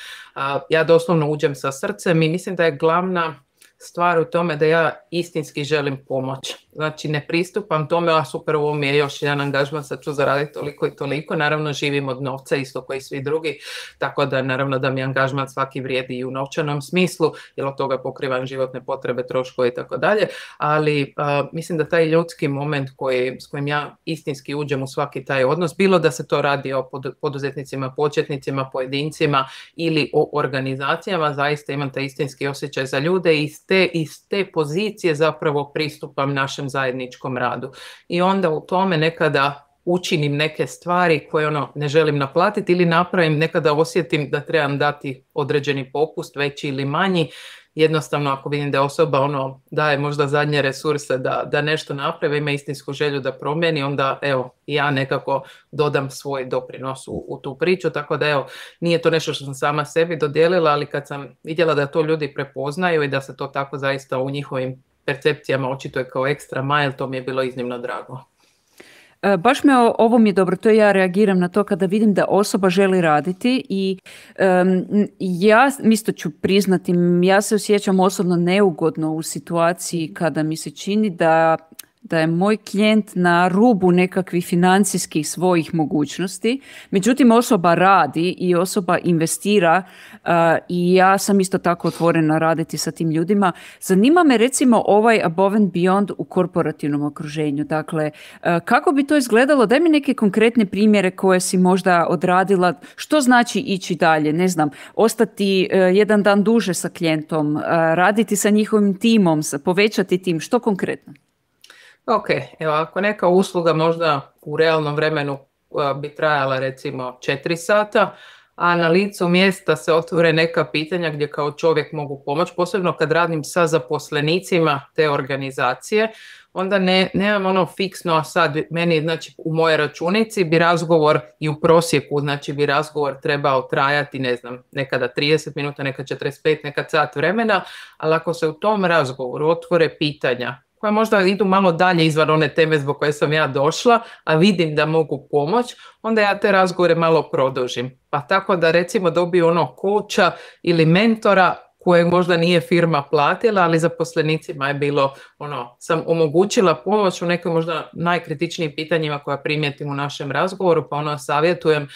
Ja doslovno uđem sa srcem i mislim da je glavna stvar u tome da ja istinski želim pomoć znači ne pristupam tome, a super, ovo mi je još jedan angažman, sad ću zaraditi toliko i toliko, naravno živim od novca isto koji svi drugi, tako da naravno da mi angažman svaki vrijedi i u novčanom smislu, jer od toga pokrivam životne potrebe, troškove i tako dalje, ali mislim da taj ljudski moment koji, s kojim ja istinski uđem u svaki taj odnos, bilo da se to radi o poduzetnicima, početnicima, pojedincima ili o organizacijama, zaista imam taj istinski osjećaj za ljude i iz te, iz te pozicije zapravo pristupam našem zajedničkom radu. I onda u tome nekada učinim neke stvari koje ono ne želim naplatiti ili napravim, nekada osjetim da trebam dati određeni popust, veći ili manji. Jednostavno ako vidim da osoba ono daje možda zadnje resurse da, da nešto napravi, ima istinsku želju da promijeni, onda evo ja nekako dodam svoj doprinos u, u tu priču. Tako da evo, nije to nešto što sam sama sebi dodijelila, ali kad sam vidjela da to ljudi prepoznaju i da se to tako zaista u njihovim percepcijama očito je kao ekstra mile, to mi je bilo iznimno drago. E, baš me ovo mi je dobro, to ja reagiram na to kada vidim da osoba želi raditi i um, ja isto ću priznati, ja se osjećam osobno neugodno u situaciji kada mi se čini da da je moj klijent na rubu nekakvih financijskih svojih mogućnosti. Međutim, osoba radi i osoba investira uh, i ja sam isto tako otvorena raditi sa tim ljudima. Zanima me recimo ovaj above and beyond u korporativnom okruženju. Dakle, uh, kako bi to izgledalo? Daj mi neke konkretne primjere koje si možda odradila. Što znači ići dalje? Ne znam, ostati uh, jedan dan duže sa klijentom, raditi sa njihovim timom, povećati tim. Što konkretno? Ok, evo ako neka usluga možda u realnom vremenu bi trajala recimo 4 sata, a na licu mjesta se otvore neka pitanja gdje kao čovjek mogu pomoći, posebno kad radim sa zaposlenicima te organizacije, onda ne, nemam ono fiksno, a sad meni, znači u mojoj računici bi razgovor i u prosjeku, znači bi razgovor trebao trajati, ne znam, nekada 30 minuta, nekad 45, nekad sat vremena, ali ako se u tom razgovoru otvore pitanja koja možda idu malo dalje izvan one teme zbog koje sam ja došla, a vidim da mogu pomoć, onda ja te razgovore malo produžim. Pa tako da recimo dobiju ono koča ili mentora kojeg možda nije firma platila, ali zaposlenicima je bilo, ono, sam omogućila pomoć u nekim možda najkritičnijim pitanjima koja primijetim u našem razgovoru, pa ono savjetujem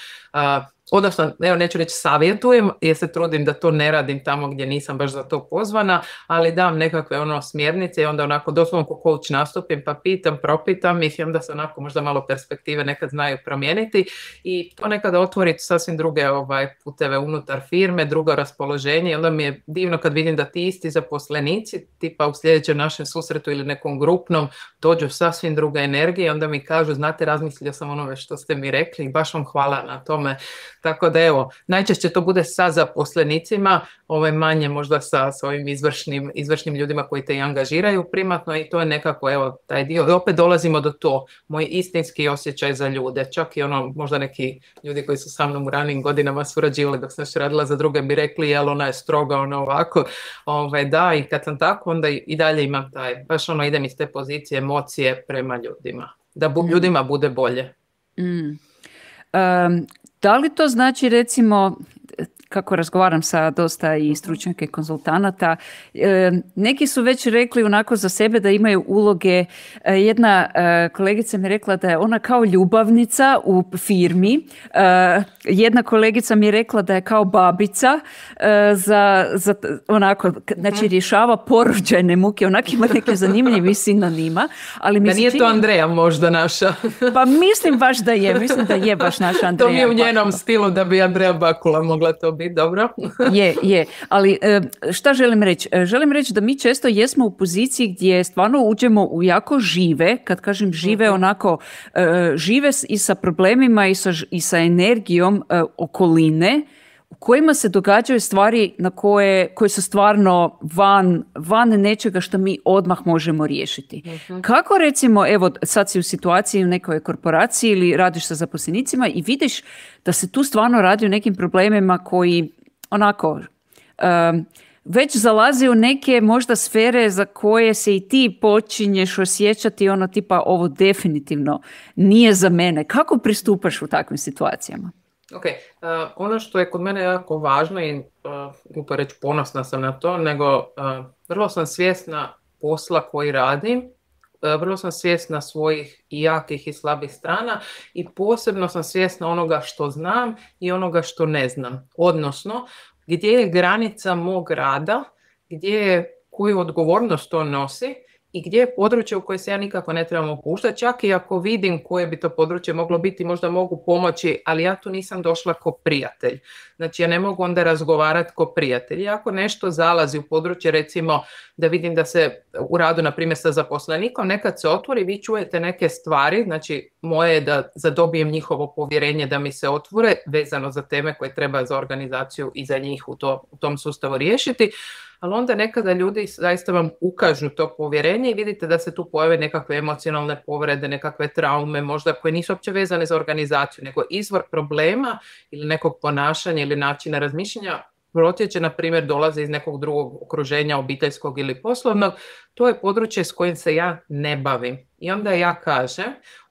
odnosno, evo neću reći savjetujem, jer se trudim da to ne radim tamo gdje nisam baš za to pozvana, ali dam nekakve ono smjernice i onda onako doslovno ko coach nastupim, pa pitam, propitam ih i onda se onako možda malo perspektive nekad znaju promijeniti i to nekada otvori sasvim druge ovaj, puteve unutar firme, drugo raspoloženje i onda mi je divno kad vidim da ti isti zaposlenici, tipa u sljedećem našem susretu ili nekom grupnom, dođu sasvim druga energija i onda mi kažu, znate, razmislio sam onome što ste mi rekli i baš vam hvala na tome. Tako da evo, najčešće to bude sa zaposlenicima, ovaj manje možda sa svojim izvršnim, izvršnim ljudima koji te i angažiraju primatno i to je nekako evo taj dio. I opet dolazimo do to, moj istinski osjećaj za ljude. Čak i ono, možda neki ljudi koji su sa mnom u ranim godinama surađivali dok sam još radila za druge bi rekli jel ona je stroga, ona ovako. da, i kad sam tako onda i dalje imam taj, baš ono idem iz te pozicije emocije prema ljudima. Da bu, mm. ljudima bude bolje. Mm. Da li to znači recimo kako razgovaram sa dosta i stručnjaka i konzultanata, e, neki su već rekli onako za sebe da imaju uloge. E, jedna e, kolegica mi je rekla da je ona kao ljubavnica u firmi. Jedna kolegica mi je rekla da je kao babica za, za onako, znači mhm. rješava porođajne muke. Onako ima neke zanimljivi sinonima. Ali mi da nije to Andreja možda naša. pa mislim baš da je, mislim da je baš naša Andreja. To mi u njenom pa- stilu da bi Andreja Bakula mogla to biti dobro. je, je. Ali e, šta želim reći? E, želim reći da mi često jesmo u poziciji gdje stvarno uđemo u jako žive, kad kažem žive mhm. onako, e, žive i sa problemima i sa, i sa energijom okoline u kojima se događaju stvari na koje, koje su stvarno van, van nečega što mi odmah možemo riješiti. Mhm. Kako recimo, evo sad si u situaciji u nekoj korporaciji ili radiš sa zaposlenicima i vidiš da se tu stvarno radi o nekim problemima koji onako... Um, već zalazi u neke možda sfere za koje se i ti počinješ osjećati ono tipa ovo definitivno nije za mene. Kako pristupaš u takvim situacijama? Ok, e, ono što je kod mene jako važno i uh, reći ponosna sam na to, nego e, vrlo sam svjesna posla koji radim, vrlo sam svjesna svojih i jakih i slabih strana i posebno sam svjesna onoga što znam i onoga što ne znam. Odnosno, gdje je granica mog rada, gdje je koju odgovornost to nosi i gdje je područje u koje se ja nikako ne trebam opuštati, čak i ako vidim koje bi to područje moglo biti, možda mogu pomoći, ali ja tu nisam došla ko prijatelj. Znači ja ne mogu onda razgovarati ko prijatelj. I ako nešto zalazi u područje, recimo da vidim da se u radu, na primjer, sa zaposlenikom, nekad se otvori, vi čujete neke stvari, znači moje je da zadobijem njihovo povjerenje da mi se otvore vezano za teme koje treba za organizaciju i za njih u, to, u tom sustavu riješiti, ali onda nekada ljudi zaista vam ukažu to povjerenje i vidite da se tu pojave nekakve emocionalne povrede, nekakve traume, možda koje nisu uopće vezane za organizaciju, nego izvor problema ili nekog ponašanja ili načina razmišljanja protječe, na primjer, dolaze iz nekog drugog okruženja, obiteljskog ili poslovnog, to je područje s kojim se ja ne bavim. I onda ja kažem,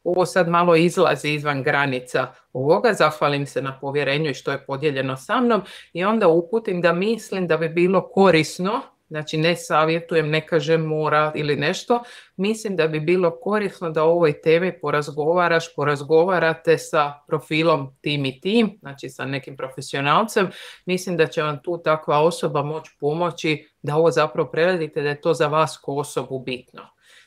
ovo sad malo izlazi izvan granica ovoga, zahvalim se na povjerenju i što je podijeljeno sa mnom i onda uputim da mislim da bi bilo korisno, znači ne savjetujem, ne kažem mora ili nešto, mislim da bi bilo korisno da o ovoj temi porazgovaraš, porazgovarate sa profilom tim i tim, znači sa nekim profesionalcem, mislim da će vam tu takva osoba moći pomoći da ovo zapravo preradite, da je to za vas ko osobu bitno.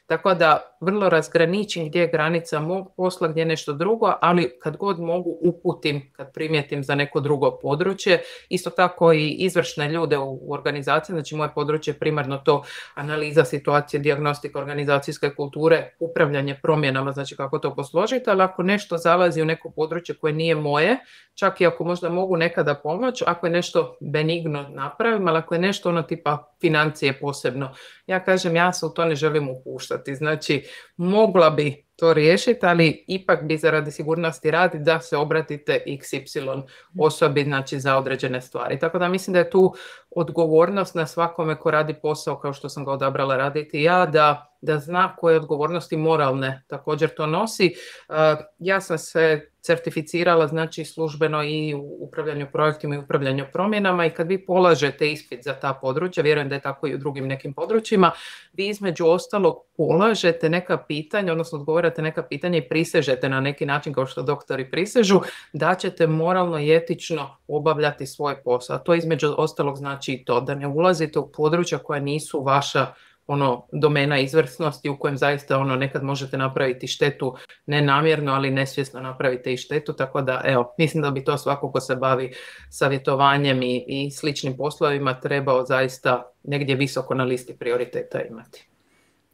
Tako da vrlo razgraničim gdje je granica mog posla, gdje je nešto drugo, ali kad god mogu uputim, kad primijetim za neko drugo područje. Isto tako i izvršne ljude u organizaciji, znači moje područje je primarno to analiza situacije, dijagnostika organizacijske kulture, upravljanje promjenama, znači kako to posložiti, ali ako nešto zalazi u neko područje koje nije moje, čak i ako možda mogu nekada pomoći, ako je nešto benigno napravim, ali ako je nešto ono tipa financije posebno ja kažem, ja se u to ne želim upuštati. Znači, mogla bi to riješiti, ali ipak bi zaradi sigurnosti radi da se obratite XY osobi znači, za određene stvari. Tako da mislim da je tu odgovornost na svakome ko radi posao kao što sam ga odabrala raditi ja, da, da zna koje odgovornosti moralne također to nosi. Eh, ja sam se certificirala znači službeno i u upravljanju projektima i upravljanju promjenama i kad vi polažete ispit za ta područja, vjerujem da je tako i u drugim nekim područjima, vi između ostalog polažete neka pitanja, odnosno odgovarate neka pitanja i prisežete na neki način kao što doktori prisežu, da ćete moralno i etično obavljati svoj posao. A to između ostalog znači i to da ne ulazite u područja koja nisu vaša ono domena izvrsnosti u kojem zaista ono nekad možete napraviti štetu nenamjerno, ali nesvjesno napravite i štetu, tako da evo, mislim da bi to svako ko se bavi savjetovanjem i, i sličnim poslovima trebao zaista negdje visoko na listi prioriteta imati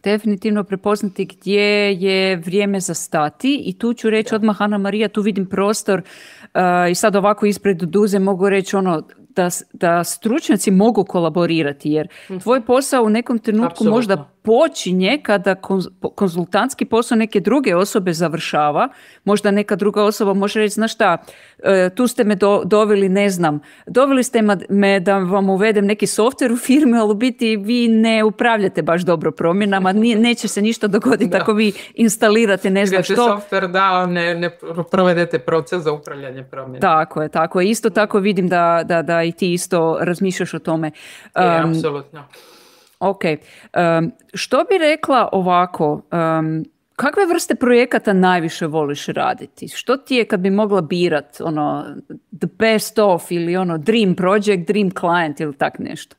definitivno prepoznati gdje je vrijeme za stati i tu ću reći odmah Ana Marija, tu vidim prostor e, i sad ovako ispred duze mogu reći ono da, da stručnjaci mogu kolaborirati jer mhm. tvoj posao u nekom trenutku možda počinje kada konzultantski posao neke druge osobe završava, možda neka druga osoba može reći, znaš šta, e, tu ste me doveli, ne znam, doveli ste me da vam uvedem neki softver u firmi, ali u biti vi ne upravljate baš dobro promjenama, neće se ništa dogoditi ako vi instalirate ne znam što. softver, da, ne, ne provedete proces za upravljanje promjenama. Tako je, tako je. Isto tako vidim da, da, da i ti isto razmišljaš o tome. Um, apsolutno. Ok. što bi rekla ovako, kakve vrste projekata najviše voliš raditi? Što ti je kad bi mogla birat ono the best of ili ono dream project, dream client ili tak nešto?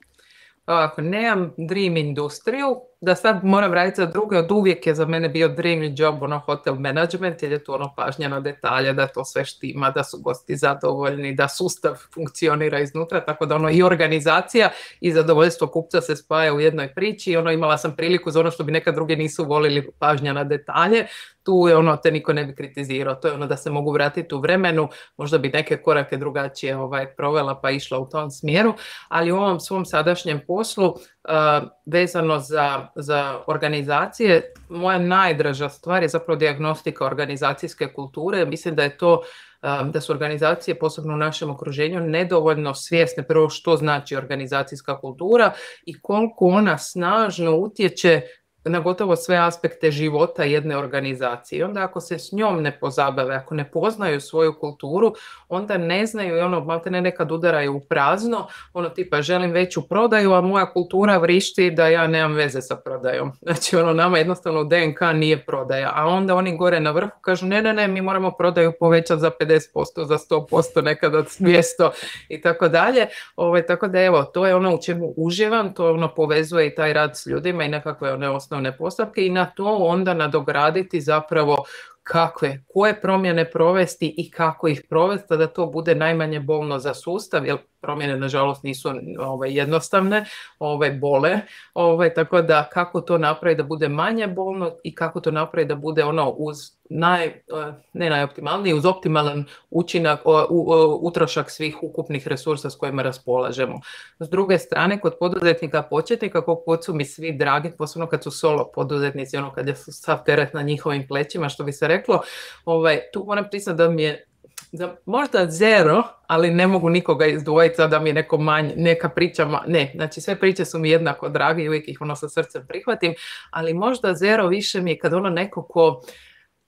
ako nemam dream industriju, da sad moram raditi za druge, od uvijek je za mene bio dream job, ono hotel management, jer je tu ono pažnja na detalje, da to sve štima, da su gosti zadovoljni, da sustav funkcionira iznutra, tako da ono i organizacija i zadovoljstvo kupca se spaja u jednoj priči, ono imala sam priliku za ono što bi neka druge nisu volili pažnja na detalje, tu je ono te niko ne bi kritizirao, to je ono da se mogu vratiti u vremenu, možda bi neke korake drugačije ovaj, provela pa išla u tom smjeru, ali u ovom svom sadašnjem poslu Eh, vezano za, za organizacije, moja najdraža stvar je zapravo dijagnostika organizacijske kulture. Mislim da je to eh, da su organizacije, posebno u našem okruženju, nedovoljno svjesne prvo što znači organizacijska kultura i koliko ona snažno utječe na gotovo sve aspekte života jedne organizacije. Onda ako se s njom ne pozabave, ako ne poznaju svoju kulturu, onda ne znaju i ono malte ne nekad udaraju u prazno, ono tipa želim veću prodaju, a moja kultura vrišti da ja nemam veze sa prodajom. Znači ono nama jednostavno u DNK nije prodaja, a onda oni gore na vrhu kažu ne, ne, ne, mi moramo prodaju povećati za 50%, za 100%, nekada 200 i tako dalje. Ovaj, tako da evo, to je ono u čemu uživam, to ono povezuje i taj rad s ljudima i nekakve one osnovne postavke i na to onda nadograditi zapravo kakve, koje promjene provesti i kako ih provesti, da to bude najmanje bolno za sustav, jer promjene nažalost nisu ovaj, jednostavne, ovaj, bole, ovaj, tako da kako to napraviti da bude manje bolno i kako to napravi da bude ono uz naj, eh, ne najoptimalniji, uz optimalan učinak, utrošak svih ukupnih resursa s kojima raspolažemo. S druge strane, kod poduzetnika početnika, kako su mi svi dragi, posebno kad su solo poduzetnici, ono kad je sav teret na njihovim plećima, što bi se reklo, ovaj, tu moram priznati da mi je možda zero, ali ne mogu nikoga izdvojiti da mi je neko manje, neka priča, ne, znači sve priče su mi jednako dragi i uvijek ih ono sa srcem prihvatim, ali možda zero više mi je kad ono neko ko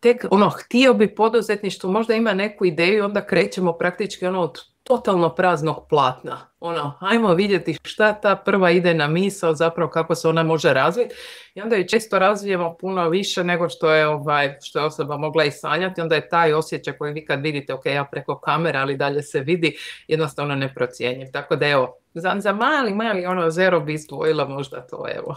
tek ono htio bi poduzetništvo, možda ima neku ideju, onda krećemo praktički ono od totalno praznog platna. Ono, ajmo vidjeti šta ta prva ide na misao, zapravo kako se ona može razviti. I onda je često razvijemo puno više nego što je, ovaj, što osoba mogla i sanjati. Onda je taj osjećaj koji vi kad vidite, ok, ja preko kamera, ali dalje se vidi, jednostavno neprocjenjiv Tako da evo, za, za mali, mali ono zero bi izdvojila možda to, evo.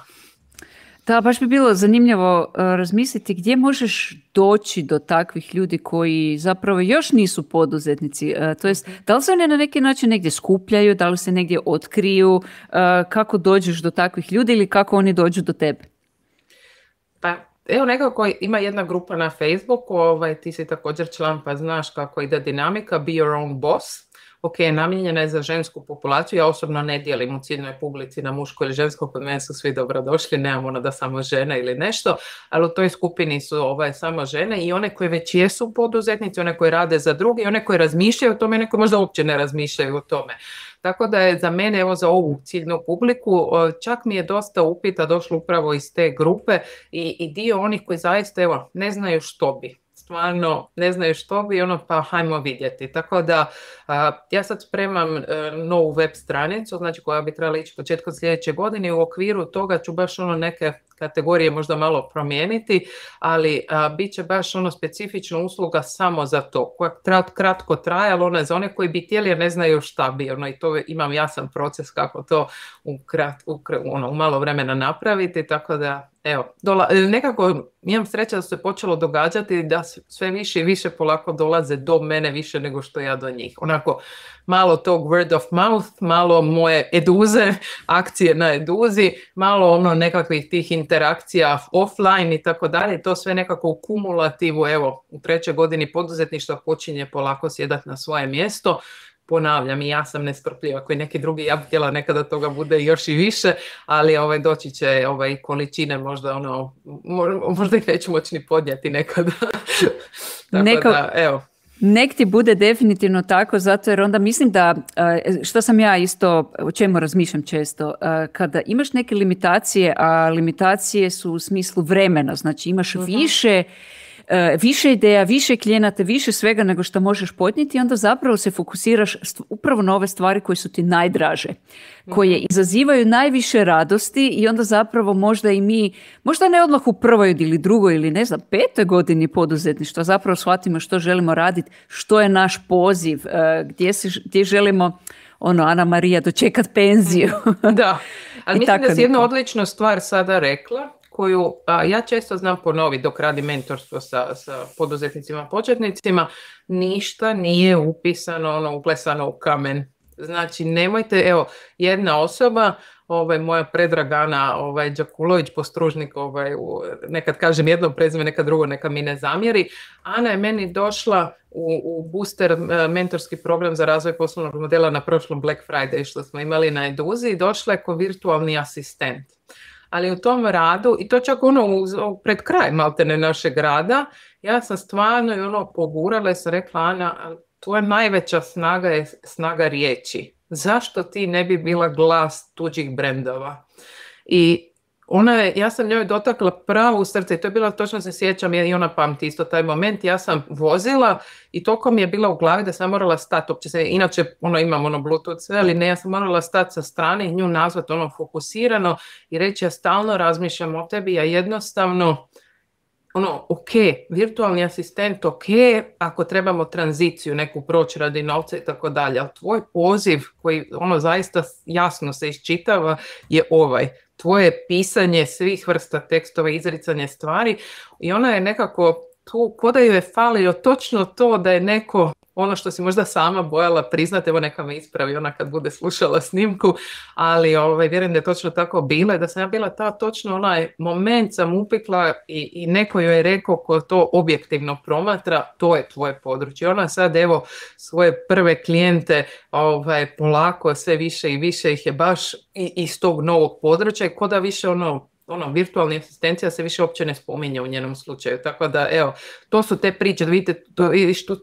Da, baš bi bilo zanimljivo e, razmisliti gdje možeš doći do takvih ljudi koji zapravo još nisu poduzetnici. E, to jest, mhm. da li se oni na neki način negdje skupljaju, da li se negdje otkriju, e, kako dođeš do takvih ljudi ili kako oni dođu do tebe? Pa, evo nekako ima jedna grupa na Facebooku, ovaj, ti si također član pa znaš kako ide dinamika, Be Your Own Boss ok, namijenjena je za žensku populaciju, ja osobno ne dijelim u ciljnoj publici na muško ili žensko, kod mene su svi dobrodošli, nemam ono da samo žena ili nešto, ali u toj skupini su ovaj, samo žene i one koje već jesu poduzetnici, one koje rade za druge i one koje razmišljaju o tome i one koje možda uopće ne razmišljaju o tome. Tako da je za mene, evo za ovu ciljnu publiku, čak mi je dosta upita došlo upravo iz te grupe i, i dio onih koji zaista evo, ne znaju što bi stvarno ne znaju što bi, ono pa hajmo vidjeti. Tako da ja sad spremam e, novu web stranicu, znači koja bi trebala ići početkom sljedeće godine i u okviru toga ću baš ono neke kategorije možda malo promijeniti, ali a, bit će baš ono specifična usluga samo za to, koja kratko traje, ali ona je za one koji bi htjeli, jer ne znaju šta bi, ono, i to imam jasan proces kako to u, krat, u, ono, u malo vremena napraviti, tako da Evo, nekako imam sreća da se počelo događati da sve više i više polako dolaze do mene više nego što ja do njih. Onako, malo tog word of mouth, malo moje eduze, akcije na eduzi, malo ono nekakvih tih interakcija offline i tako dalje. To sve nekako u kumulativu, evo, u trećoj godini poduzetništvo počinje polako sjedati na svoje mjesto. Ponavljam, i ja sam nestrpljiva koji neki drugi, ja bih htjela nekada toga bude još i više, ali ovaj, doći će ovaj, količine možda ono, možda ih neću moći ni podnijeti nekada. tako da, evo. Nek ti bude definitivno tako, zato jer onda mislim da, e, što sam ja isto, o čemu razmišljam često, e, kada imaš neke limitacije, a limitacije su u smislu vremena, znači imaš mhm. više E, više ideja, više klijenata, više svega nego što možeš podnijeti, onda zapravo se fokusiraš upravo na ove stvari koje su ti najdraže, koje mhm. izazivaju najviše radosti i onda zapravo možda i mi, možda ne odmah u prvoj ili drugoj ili ne znam, petoj godini poduzetništva zapravo shvatimo što želimo raditi, što je naš poziv, e, gdje, se, gdje želimo ono Ana Marija dočekat penziju. Mhm. da, ali mislim da si jednu odličnu stvar sada rekla koju ja često znam ponoviti dok radi mentorstvo sa, sa poduzetnicima početnicima, ništa nije upisano, ono, uklesano u kamen. Znači, nemojte, evo, jedna osoba, ovaj, moja predragana ovaj, Đakulović, postružnik, ovaj, u, nekad kažem jedno prezime, neka drugo, neka mi ne zamjeri. Ana je meni došla u, u booster e, mentorski program za razvoj poslovnog modela na prošlom Black Friday što smo imali na Eduzi i došla je kao virtualni asistent ali u tom radu, i to čak ono pred kraj maltene našeg rada, ja sam stvarno ono pogurala i sam rekla, Ana, tvoja najveća snaga je snaga riječi. Zašto ti ne bi bila glas tuđih brendova? I ona je, ja sam njoj dotakla pravo u srce i to je bila, točno se sjećam, i ona pamti isto taj moment, ja sam vozila i toliko mi je bila u glavi da sam morala stati, uopće se, inače ono, imam ono bluetooth sve, ali ne, ja sam morala stati sa strane i nju nazvati ono fokusirano i reći ja stalno razmišljam o tebi, ja jednostavno, ono, ok, virtualni asistent, ok, ako trebamo tranziciju neku proći radi novca i tako dalje, ali tvoj poziv koji ono zaista jasno se iščitava je ovaj, tvoje pisanje svih vrsta tekstova, izricanje stvari i ona je nekako tu, ko da je falio točno to da je neko ono što si možda sama bojala priznati, evo neka me ispravi ona kad bude slušala snimku, ali ovaj, vjerujem da je točno tako bilo i da sam ja bila ta točno onaj moment sam upikla i, i neko joj je rekao ko to objektivno promatra, to je tvoje područje. Ona sad evo svoje prve klijente ovaj, polako sve više i više ih je baš iz tog novog područja i ko da više ono ono, virtualni asistencija se više uopće ne spominje u njenom slučaju. Tako da, evo, to su te priče, vidite,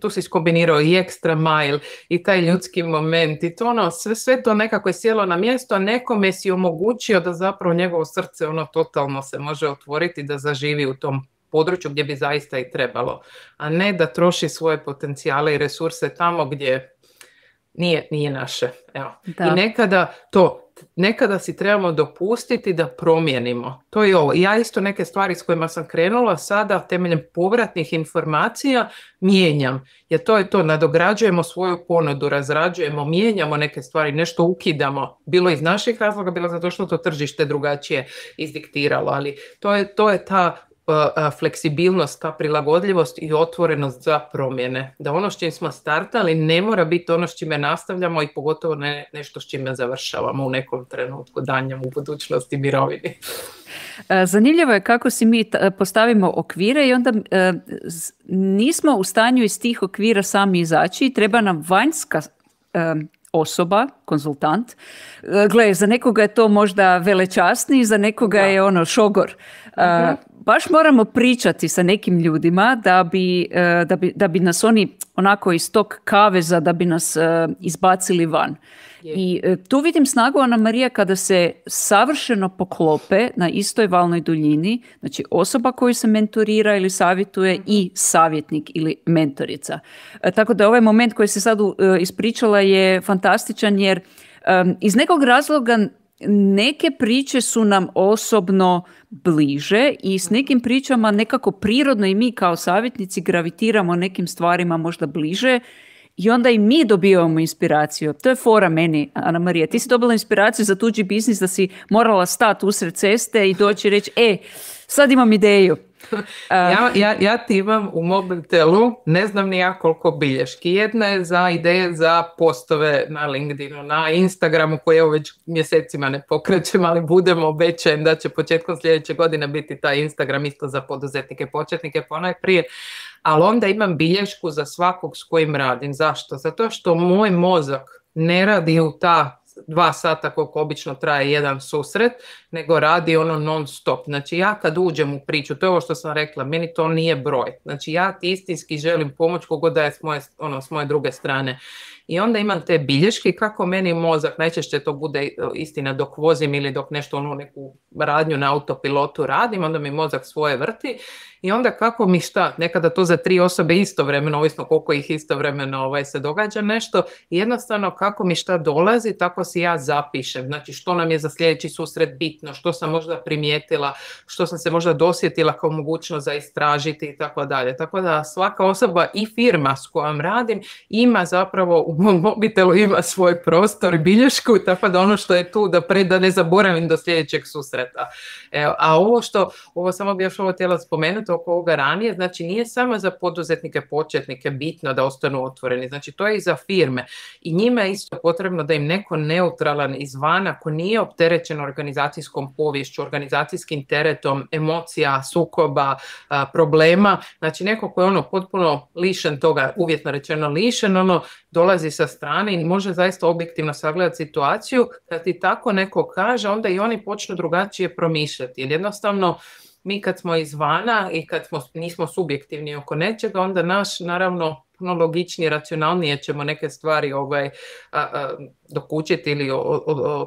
tu si skombinirao i ekstra mile, i taj ljudski moment, i to ono, sve, sve to nekako je sjelo na mjesto, a nekome si omogućio da zapravo njegovo srce, ono, totalno se može otvoriti da zaživi u tom području gdje bi zaista i trebalo, a ne da troši svoje potencijale i resurse tamo gdje nije, nije naše. Evo. I nekada to, nekada si trebamo dopustiti da promijenimo. To je ovo. Ja isto neke stvari s kojima sam krenula sada temeljem povratnih informacija mijenjam. Jer to je to, nadograđujemo svoju ponudu, razrađujemo, mijenjamo neke stvari, nešto ukidamo. Bilo iz naših razloga, bilo zato što to tržište drugačije izdiktiralo. Ali to je, to je ta E, e, fleksibilnost, ta prilagodljivost i otvorenost za promjene. Da ono s čim smo startali ne mora biti ono s čime nastavljamo i pogotovo ne nešto s čime završavamo u nekom trenutku danjem u budućnosti mirovini. E, zanimljivo je kako si mi postavimo okvire i onda nismo u stanju iz tih okvira sami izaći i treba nam vanjska osoba, konzultant. Gle, za nekoga je to možda velečasni, za nekoga je ono šogor. Mhm baš moramo pričati sa nekim ljudima da bi, e, da bi, da bi nas oni onako iz tog kaveza da bi nas e, izbacili van. I e, tu vidim snagu Ana Marija kada se savršeno poklope na istoj valnoj duljini, znači osoba koju se mentorira ili savjetuje mhm. i savjetnik ili mentorica. Tako da ovaj moment koji se sad ispričala je fantastičan jer iz nekog razloga neke priče su nam osobno bliže i s nekim pričama nekako prirodno i mi kao savjetnici gravitiramo nekim stvarima možda bliže i onda i mi dobivamo inspiraciju. To je fora meni, Ana Marija. Ti si dobila inspiraciju za tuđi biznis da si morala stati usred ceste i doći i reći, e, sad imam ideju. ja, eh. ja, ja ti imam u mobitelu ne znam ni ja koliko bilješki. Jedna je za ideje za postove na LinkedInu, na Instagramu koje evo već mjesecima ne pokrećem, ali budem obećajem da će početkom sljedeće godine biti taj Instagram isto za poduzetnike, početnike ponajprije. Ali onda imam bilješku za svakog s kojim radim. Zašto? Zato što moj mozak ne radi u ta dva sata koliko obično traje jedan susret, nego radi ono non stop. Znači ja kad uđem u priču, to je ovo što sam rekla, meni to nije broj. Znači ja ti istinski želim pomoć kogod da je s moje, ono, s moje druge strane. I onda imam te bilješke kako meni mozak, najčešće to bude e, istina dok vozim ili dok nešto ono neku radnju na autopilotu radim, onda mi mozak svoje vrti i onda kako mi šta, nekada to za tri osobe istovremeno, ovisno koliko ih istovremeno ovaj, se događa nešto, jednostavno kako mi šta dolazi, tako si ja zapišem. Znači što nam je za sljedeći susret bitno, što sam možda primijetila, što sam se možda dosjetila kao mogućnost za istražiti i tako dalje. Tako da svaka osoba i firma s kojom radim ima zapravo u mom mobitelu ima svoj prostor i bilješku, tako da ono što je tu da, pre, da ne zaboravim do sljedećeg susreta. Evo, a ovo što, ovo samo bi još ovo htjela spomenuti, oko ovoga ranije, znači nije samo za poduzetnike početnike bitno da ostanu otvoreni, znači to je i za firme i njima je isto potrebno da im neko neutralan izvana ko nije opterećen organizacijskom poviješću, organizacijskim teretom, emocija, sukoba, problema, znači neko ko je ono potpuno lišen toga, uvjetno rečeno lišen, ono dolazi sa strane i može zaista objektivno sagledati situaciju, kad ti tako neko kaže, onda i oni počnu drugačije promišljati. Jer jednostavno mi kad smo izvana i kad smo, nismo subjektivni oko nečega, onda naš, naravno, puno logičnije, racionalnije ćemo neke stvari ovaj, dokučiti ili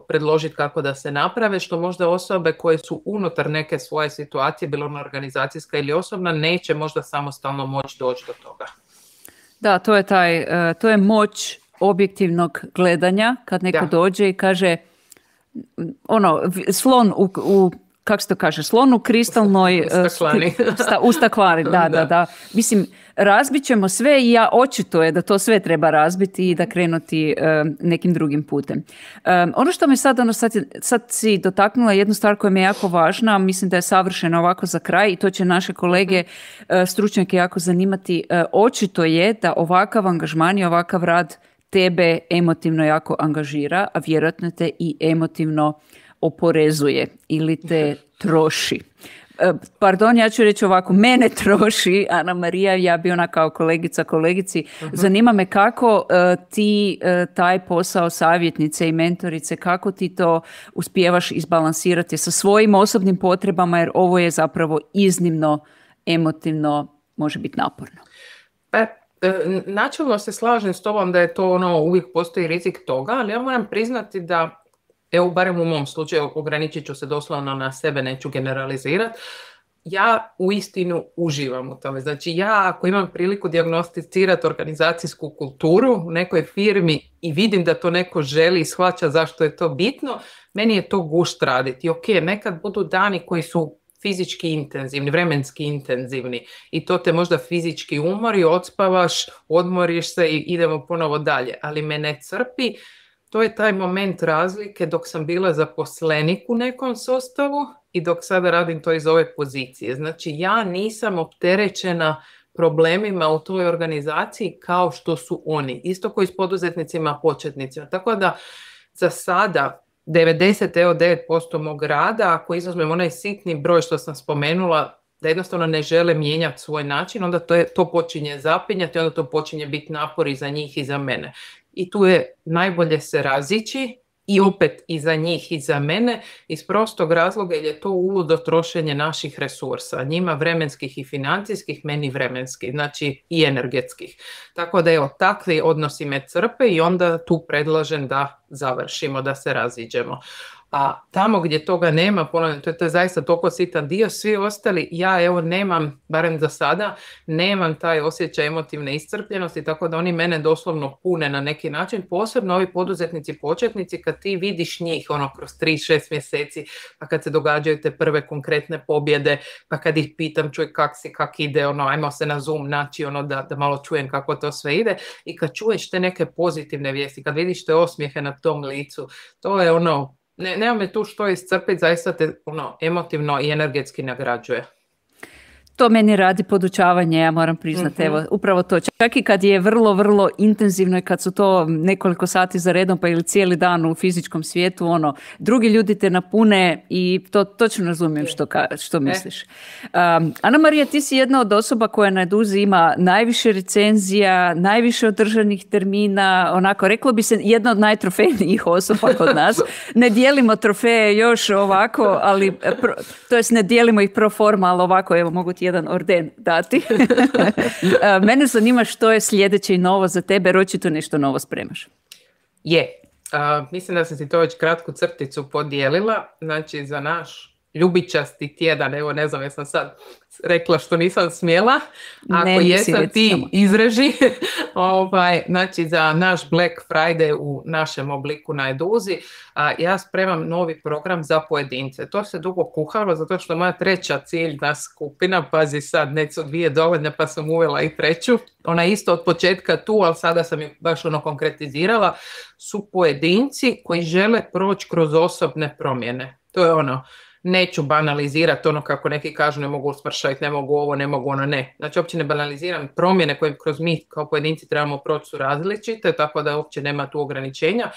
predložiti kako da se naprave, što možda osobe koje su unutar neke svoje situacije, bilo ona organizacijska ili osobna, neće možda samostalno moći doći do toga. Da, to je, taj, e, to je moć objektivnog gledanja kad neko dođe i kaže ono, slon u kako se to kaže, slon u kristalnoj... U e, staklani. da, da, da, Mislim, razbit ćemo sve i ja očito je da to sve treba razbiti i da krenuti e, nekim drugim putem. E, ono što me sad, ono sad, sad si dotaknula jednu stvar koja mi je jako važna, mislim da je savršena ovako za kraj i to će naše kolege uh, stručnjake jako zanimati. Uh, očito je da ovakav angažman i ovakav rad tebe emotivno jako angažira, a vjerojatno te i emotivno oporezuje ili te troši. E, pardon, ja ću reći ovako, mene troši Ana Marija, ja bi ona kao kolegica kolegici. Mhm. Zanima me kako e, ti e, taj posao savjetnice i mentorice, kako ti to uspijevaš izbalansirati sa svojim osobnim potrebama, jer ovo je zapravo iznimno emotivno, može biti naporno. Pa, načelno se slažem s tobom da je to ono, uvijek postoji rizik toga, ali ja moram priznati da evo barem u mom slučaju, ograničit ću se doslovno na sebe, neću generalizirati, ja u istinu uživam u tome. Znači ja ako imam priliku dijagnosticirati organizacijsku kulturu u nekoj firmi i vidim da to neko želi i shvaća zašto je to bitno, meni je to gušt raditi. Ok, nekad budu dani koji su fizički intenzivni, vremenski intenzivni i to te možda fizički umori, odspavaš, odmoriš se i idemo ponovo dalje, ali me ne crpi to je taj moment razlike dok sam bila zaposlenik u nekom sustavu i dok sada radim to iz ove pozicije. Znači ja nisam opterećena problemima u toj organizaciji kao što su oni. Isto koji s poduzetnicima, početnicima. Tako da za sada 99% mog rada, ako izuzmem onaj sitni broj što sam spomenula, da jednostavno ne žele mijenjati svoj način, onda to, to počinje zapinjati, onda to počinje biti i za njih i za mene i tu je najbolje se razići i opet i za njih i za mene iz prostog razloga jer je to uludo trošenje naših resursa, njima vremenskih i financijskih, meni vremenskih, znači i energetskih. Tako da evo, takvi odnosi me crpe i onda tu predlažem da završimo, da se raziđemo. A tamo gdje toga nema, ponavljam, to je, zaista toliko sitan dio, svi ostali, ja evo nemam, barem za sada, nemam taj osjećaj emotivne iscrpljenosti, tako da oni mene doslovno pune na neki način, posebno ovi poduzetnici, početnici, kad ti vidiš njih ono kroz 3-6 mjeseci, pa kad se događaju te prve konkretne pobjede, pa kad ih pitam, čuj kak si, kak ide, ono, ajmo se na Zoom naći, ono, da, da malo čujem kako to sve ide, i kad čuješ te neke pozitivne vijesti, kad vidiš te osmijehe na tom licu, to je ono, ne, nema me tu što iscrpiti, zaista te ono, emotivno i energetski nagrađuje to meni radi podučavanje, ja moram priznati, mhm. evo, upravo to. Čak i kad je vrlo, vrlo intenzivno i kad su to nekoliko sati za redom pa ili cijeli dan u fizičkom svijetu, ono, drugi ljudi te napune i to točno razumijem što, što e. misliš. Um, Ana Marija, ti si jedna od osoba koja na ima najviše recenzija, najviše održanih termina, onako, reklo bi se jedna od najtrofejnijih osoba kod nas. Ne dijelimo trofeje još ovako, ali, pro, to jest ne dijelimo ih pro forma, ali ovako, evo, mogu ti jedan orden dati. E, mene zanima što je sljedeće i novo za tebe, jer očito nešto novo spremaš. Je. mislim da sam ti to već kratku crticu podijelila. Znači, za naš ljubičasti tjedan, evo ne znam, jesam sad rekla što nisam smjela, ako ne, jesam ti izreži, ovaj, znači za naš Black Friday u našem obliku na Eduzi, a, ja spremam novi program za pojedince. To se dugo kuhalo zato što moja treća ciljna skupina, pazi sad, neco dvije dovoljne pa sam uvela i treću, ona je isto od početka tu, ali sada sam ju baš ono konkretizirala, su pojedinci koji žele proći kroz osobne promjene. To je ono, neću banalizirati ono kako neki kažu ne mogu uspršati, ne mogu ovo, ne mogu ono, ne. Znači uopće ne banaliziram promjene koje kroz mi kao pojedinci trebamo proći su različite, tako da uopće nema tu ograničenja.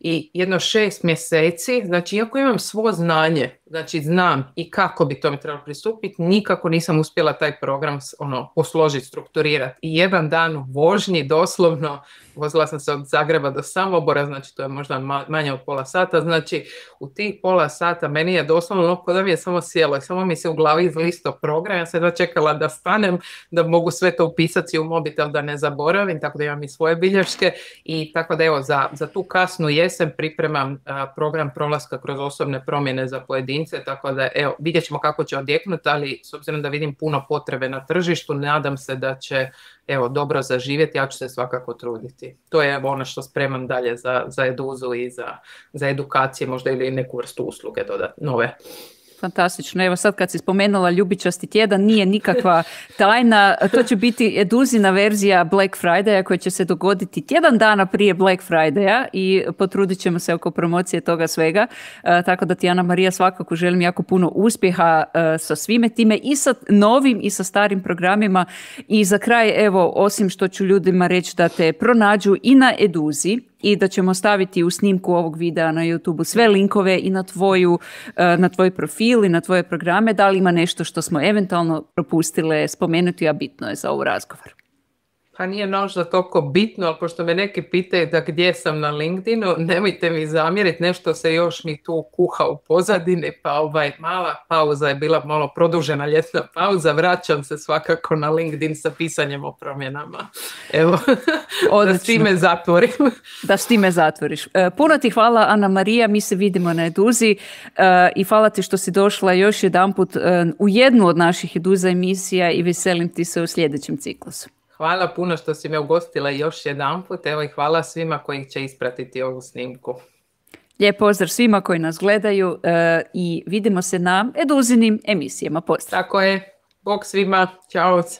I jedno šest mjeseci, znači iako imam svo znanje znači znam i kako bi tome trebalo pristupiti, nikako nisam uspjela taj program ono, posložiti, strukturirati. I jedan dan u vožnji, doslovno, vozila sam se od Zagreba do Samobora, znači to je možda manje od pola sata, znači u tih pola sata meni je doslovno ono da mi je samo sjelo i samo mi se u glavi izlisto program, ja sam jedva čekala da stanem, da mogu sve to upisati u mobitel da ne zaboravim, tako da imam i svoje bilješke i tako da evo za, za tu kasnu jesen pripremam program prolaska kroz osobne promjene za pojedine tako da evo, vidjet ćemo kako će odjeknuti, ali s obzirom da vidim puno potrebe na tržištu, nadam se da će evo, dobro zaživjeti, ja ću se svakako truditi. To je ono što spremam dalje za, za eduzu i za, za edukacije, možda ili neku vrstu usluge dodat, nove. Fantastično. Evo sad kad si spomenula ljubičasti tjedan, nije nikakva tajna. To će biti eduzina verzija Black Friday-a koja će se dogoditi tjedan dana prije Black friday i potrudit ćemo se oko promocije toga svega. E, tako da ti Ana Marija svakako želim jako puno uspjeha e, sa svime time i sa novim i sa starim programima. I za kraj, evo, osim što ću ljudima reći da te pronađu i na Eduzi, i da ćemo staviti u snimku ovog videa na YouTube sve linkove i na, tvoju, e, na tvoj profil i na tvoje programe. Da li ima nešto što smo eventualno propustile spomenuti, a bitno je za ovu razgovor? Pa nije možda toliko bitno, ali pošto me neki pitaju da gdje sam na LinkedInu, nemojte mi zamjeriti, nešto se još mi tu kuha u pozadini, pa ovaj mala pauza je bila malo produžena ljetna pauza, vraćam se svakako na LinkedIn sa pisanjem o promjenama. Evo, da s time zatvorim. da s time zatvoriš. E, puno ti hvala Ana Marija, mi se vidimo na Eduzi e, i hvala ti što si došla još jedanput e, u jednu od naših Eduza emisija i veselim ti se u sljedećem ciklusu. Hvala puno što si me ugostila još jedan put. Evo i hvala svima koji će ispratiti ovu snimku. Lijep pozdrav svima koji nas gledaju e, i vidimo se na eduzinim emisijama. Tako je. Bog svima. Ćao.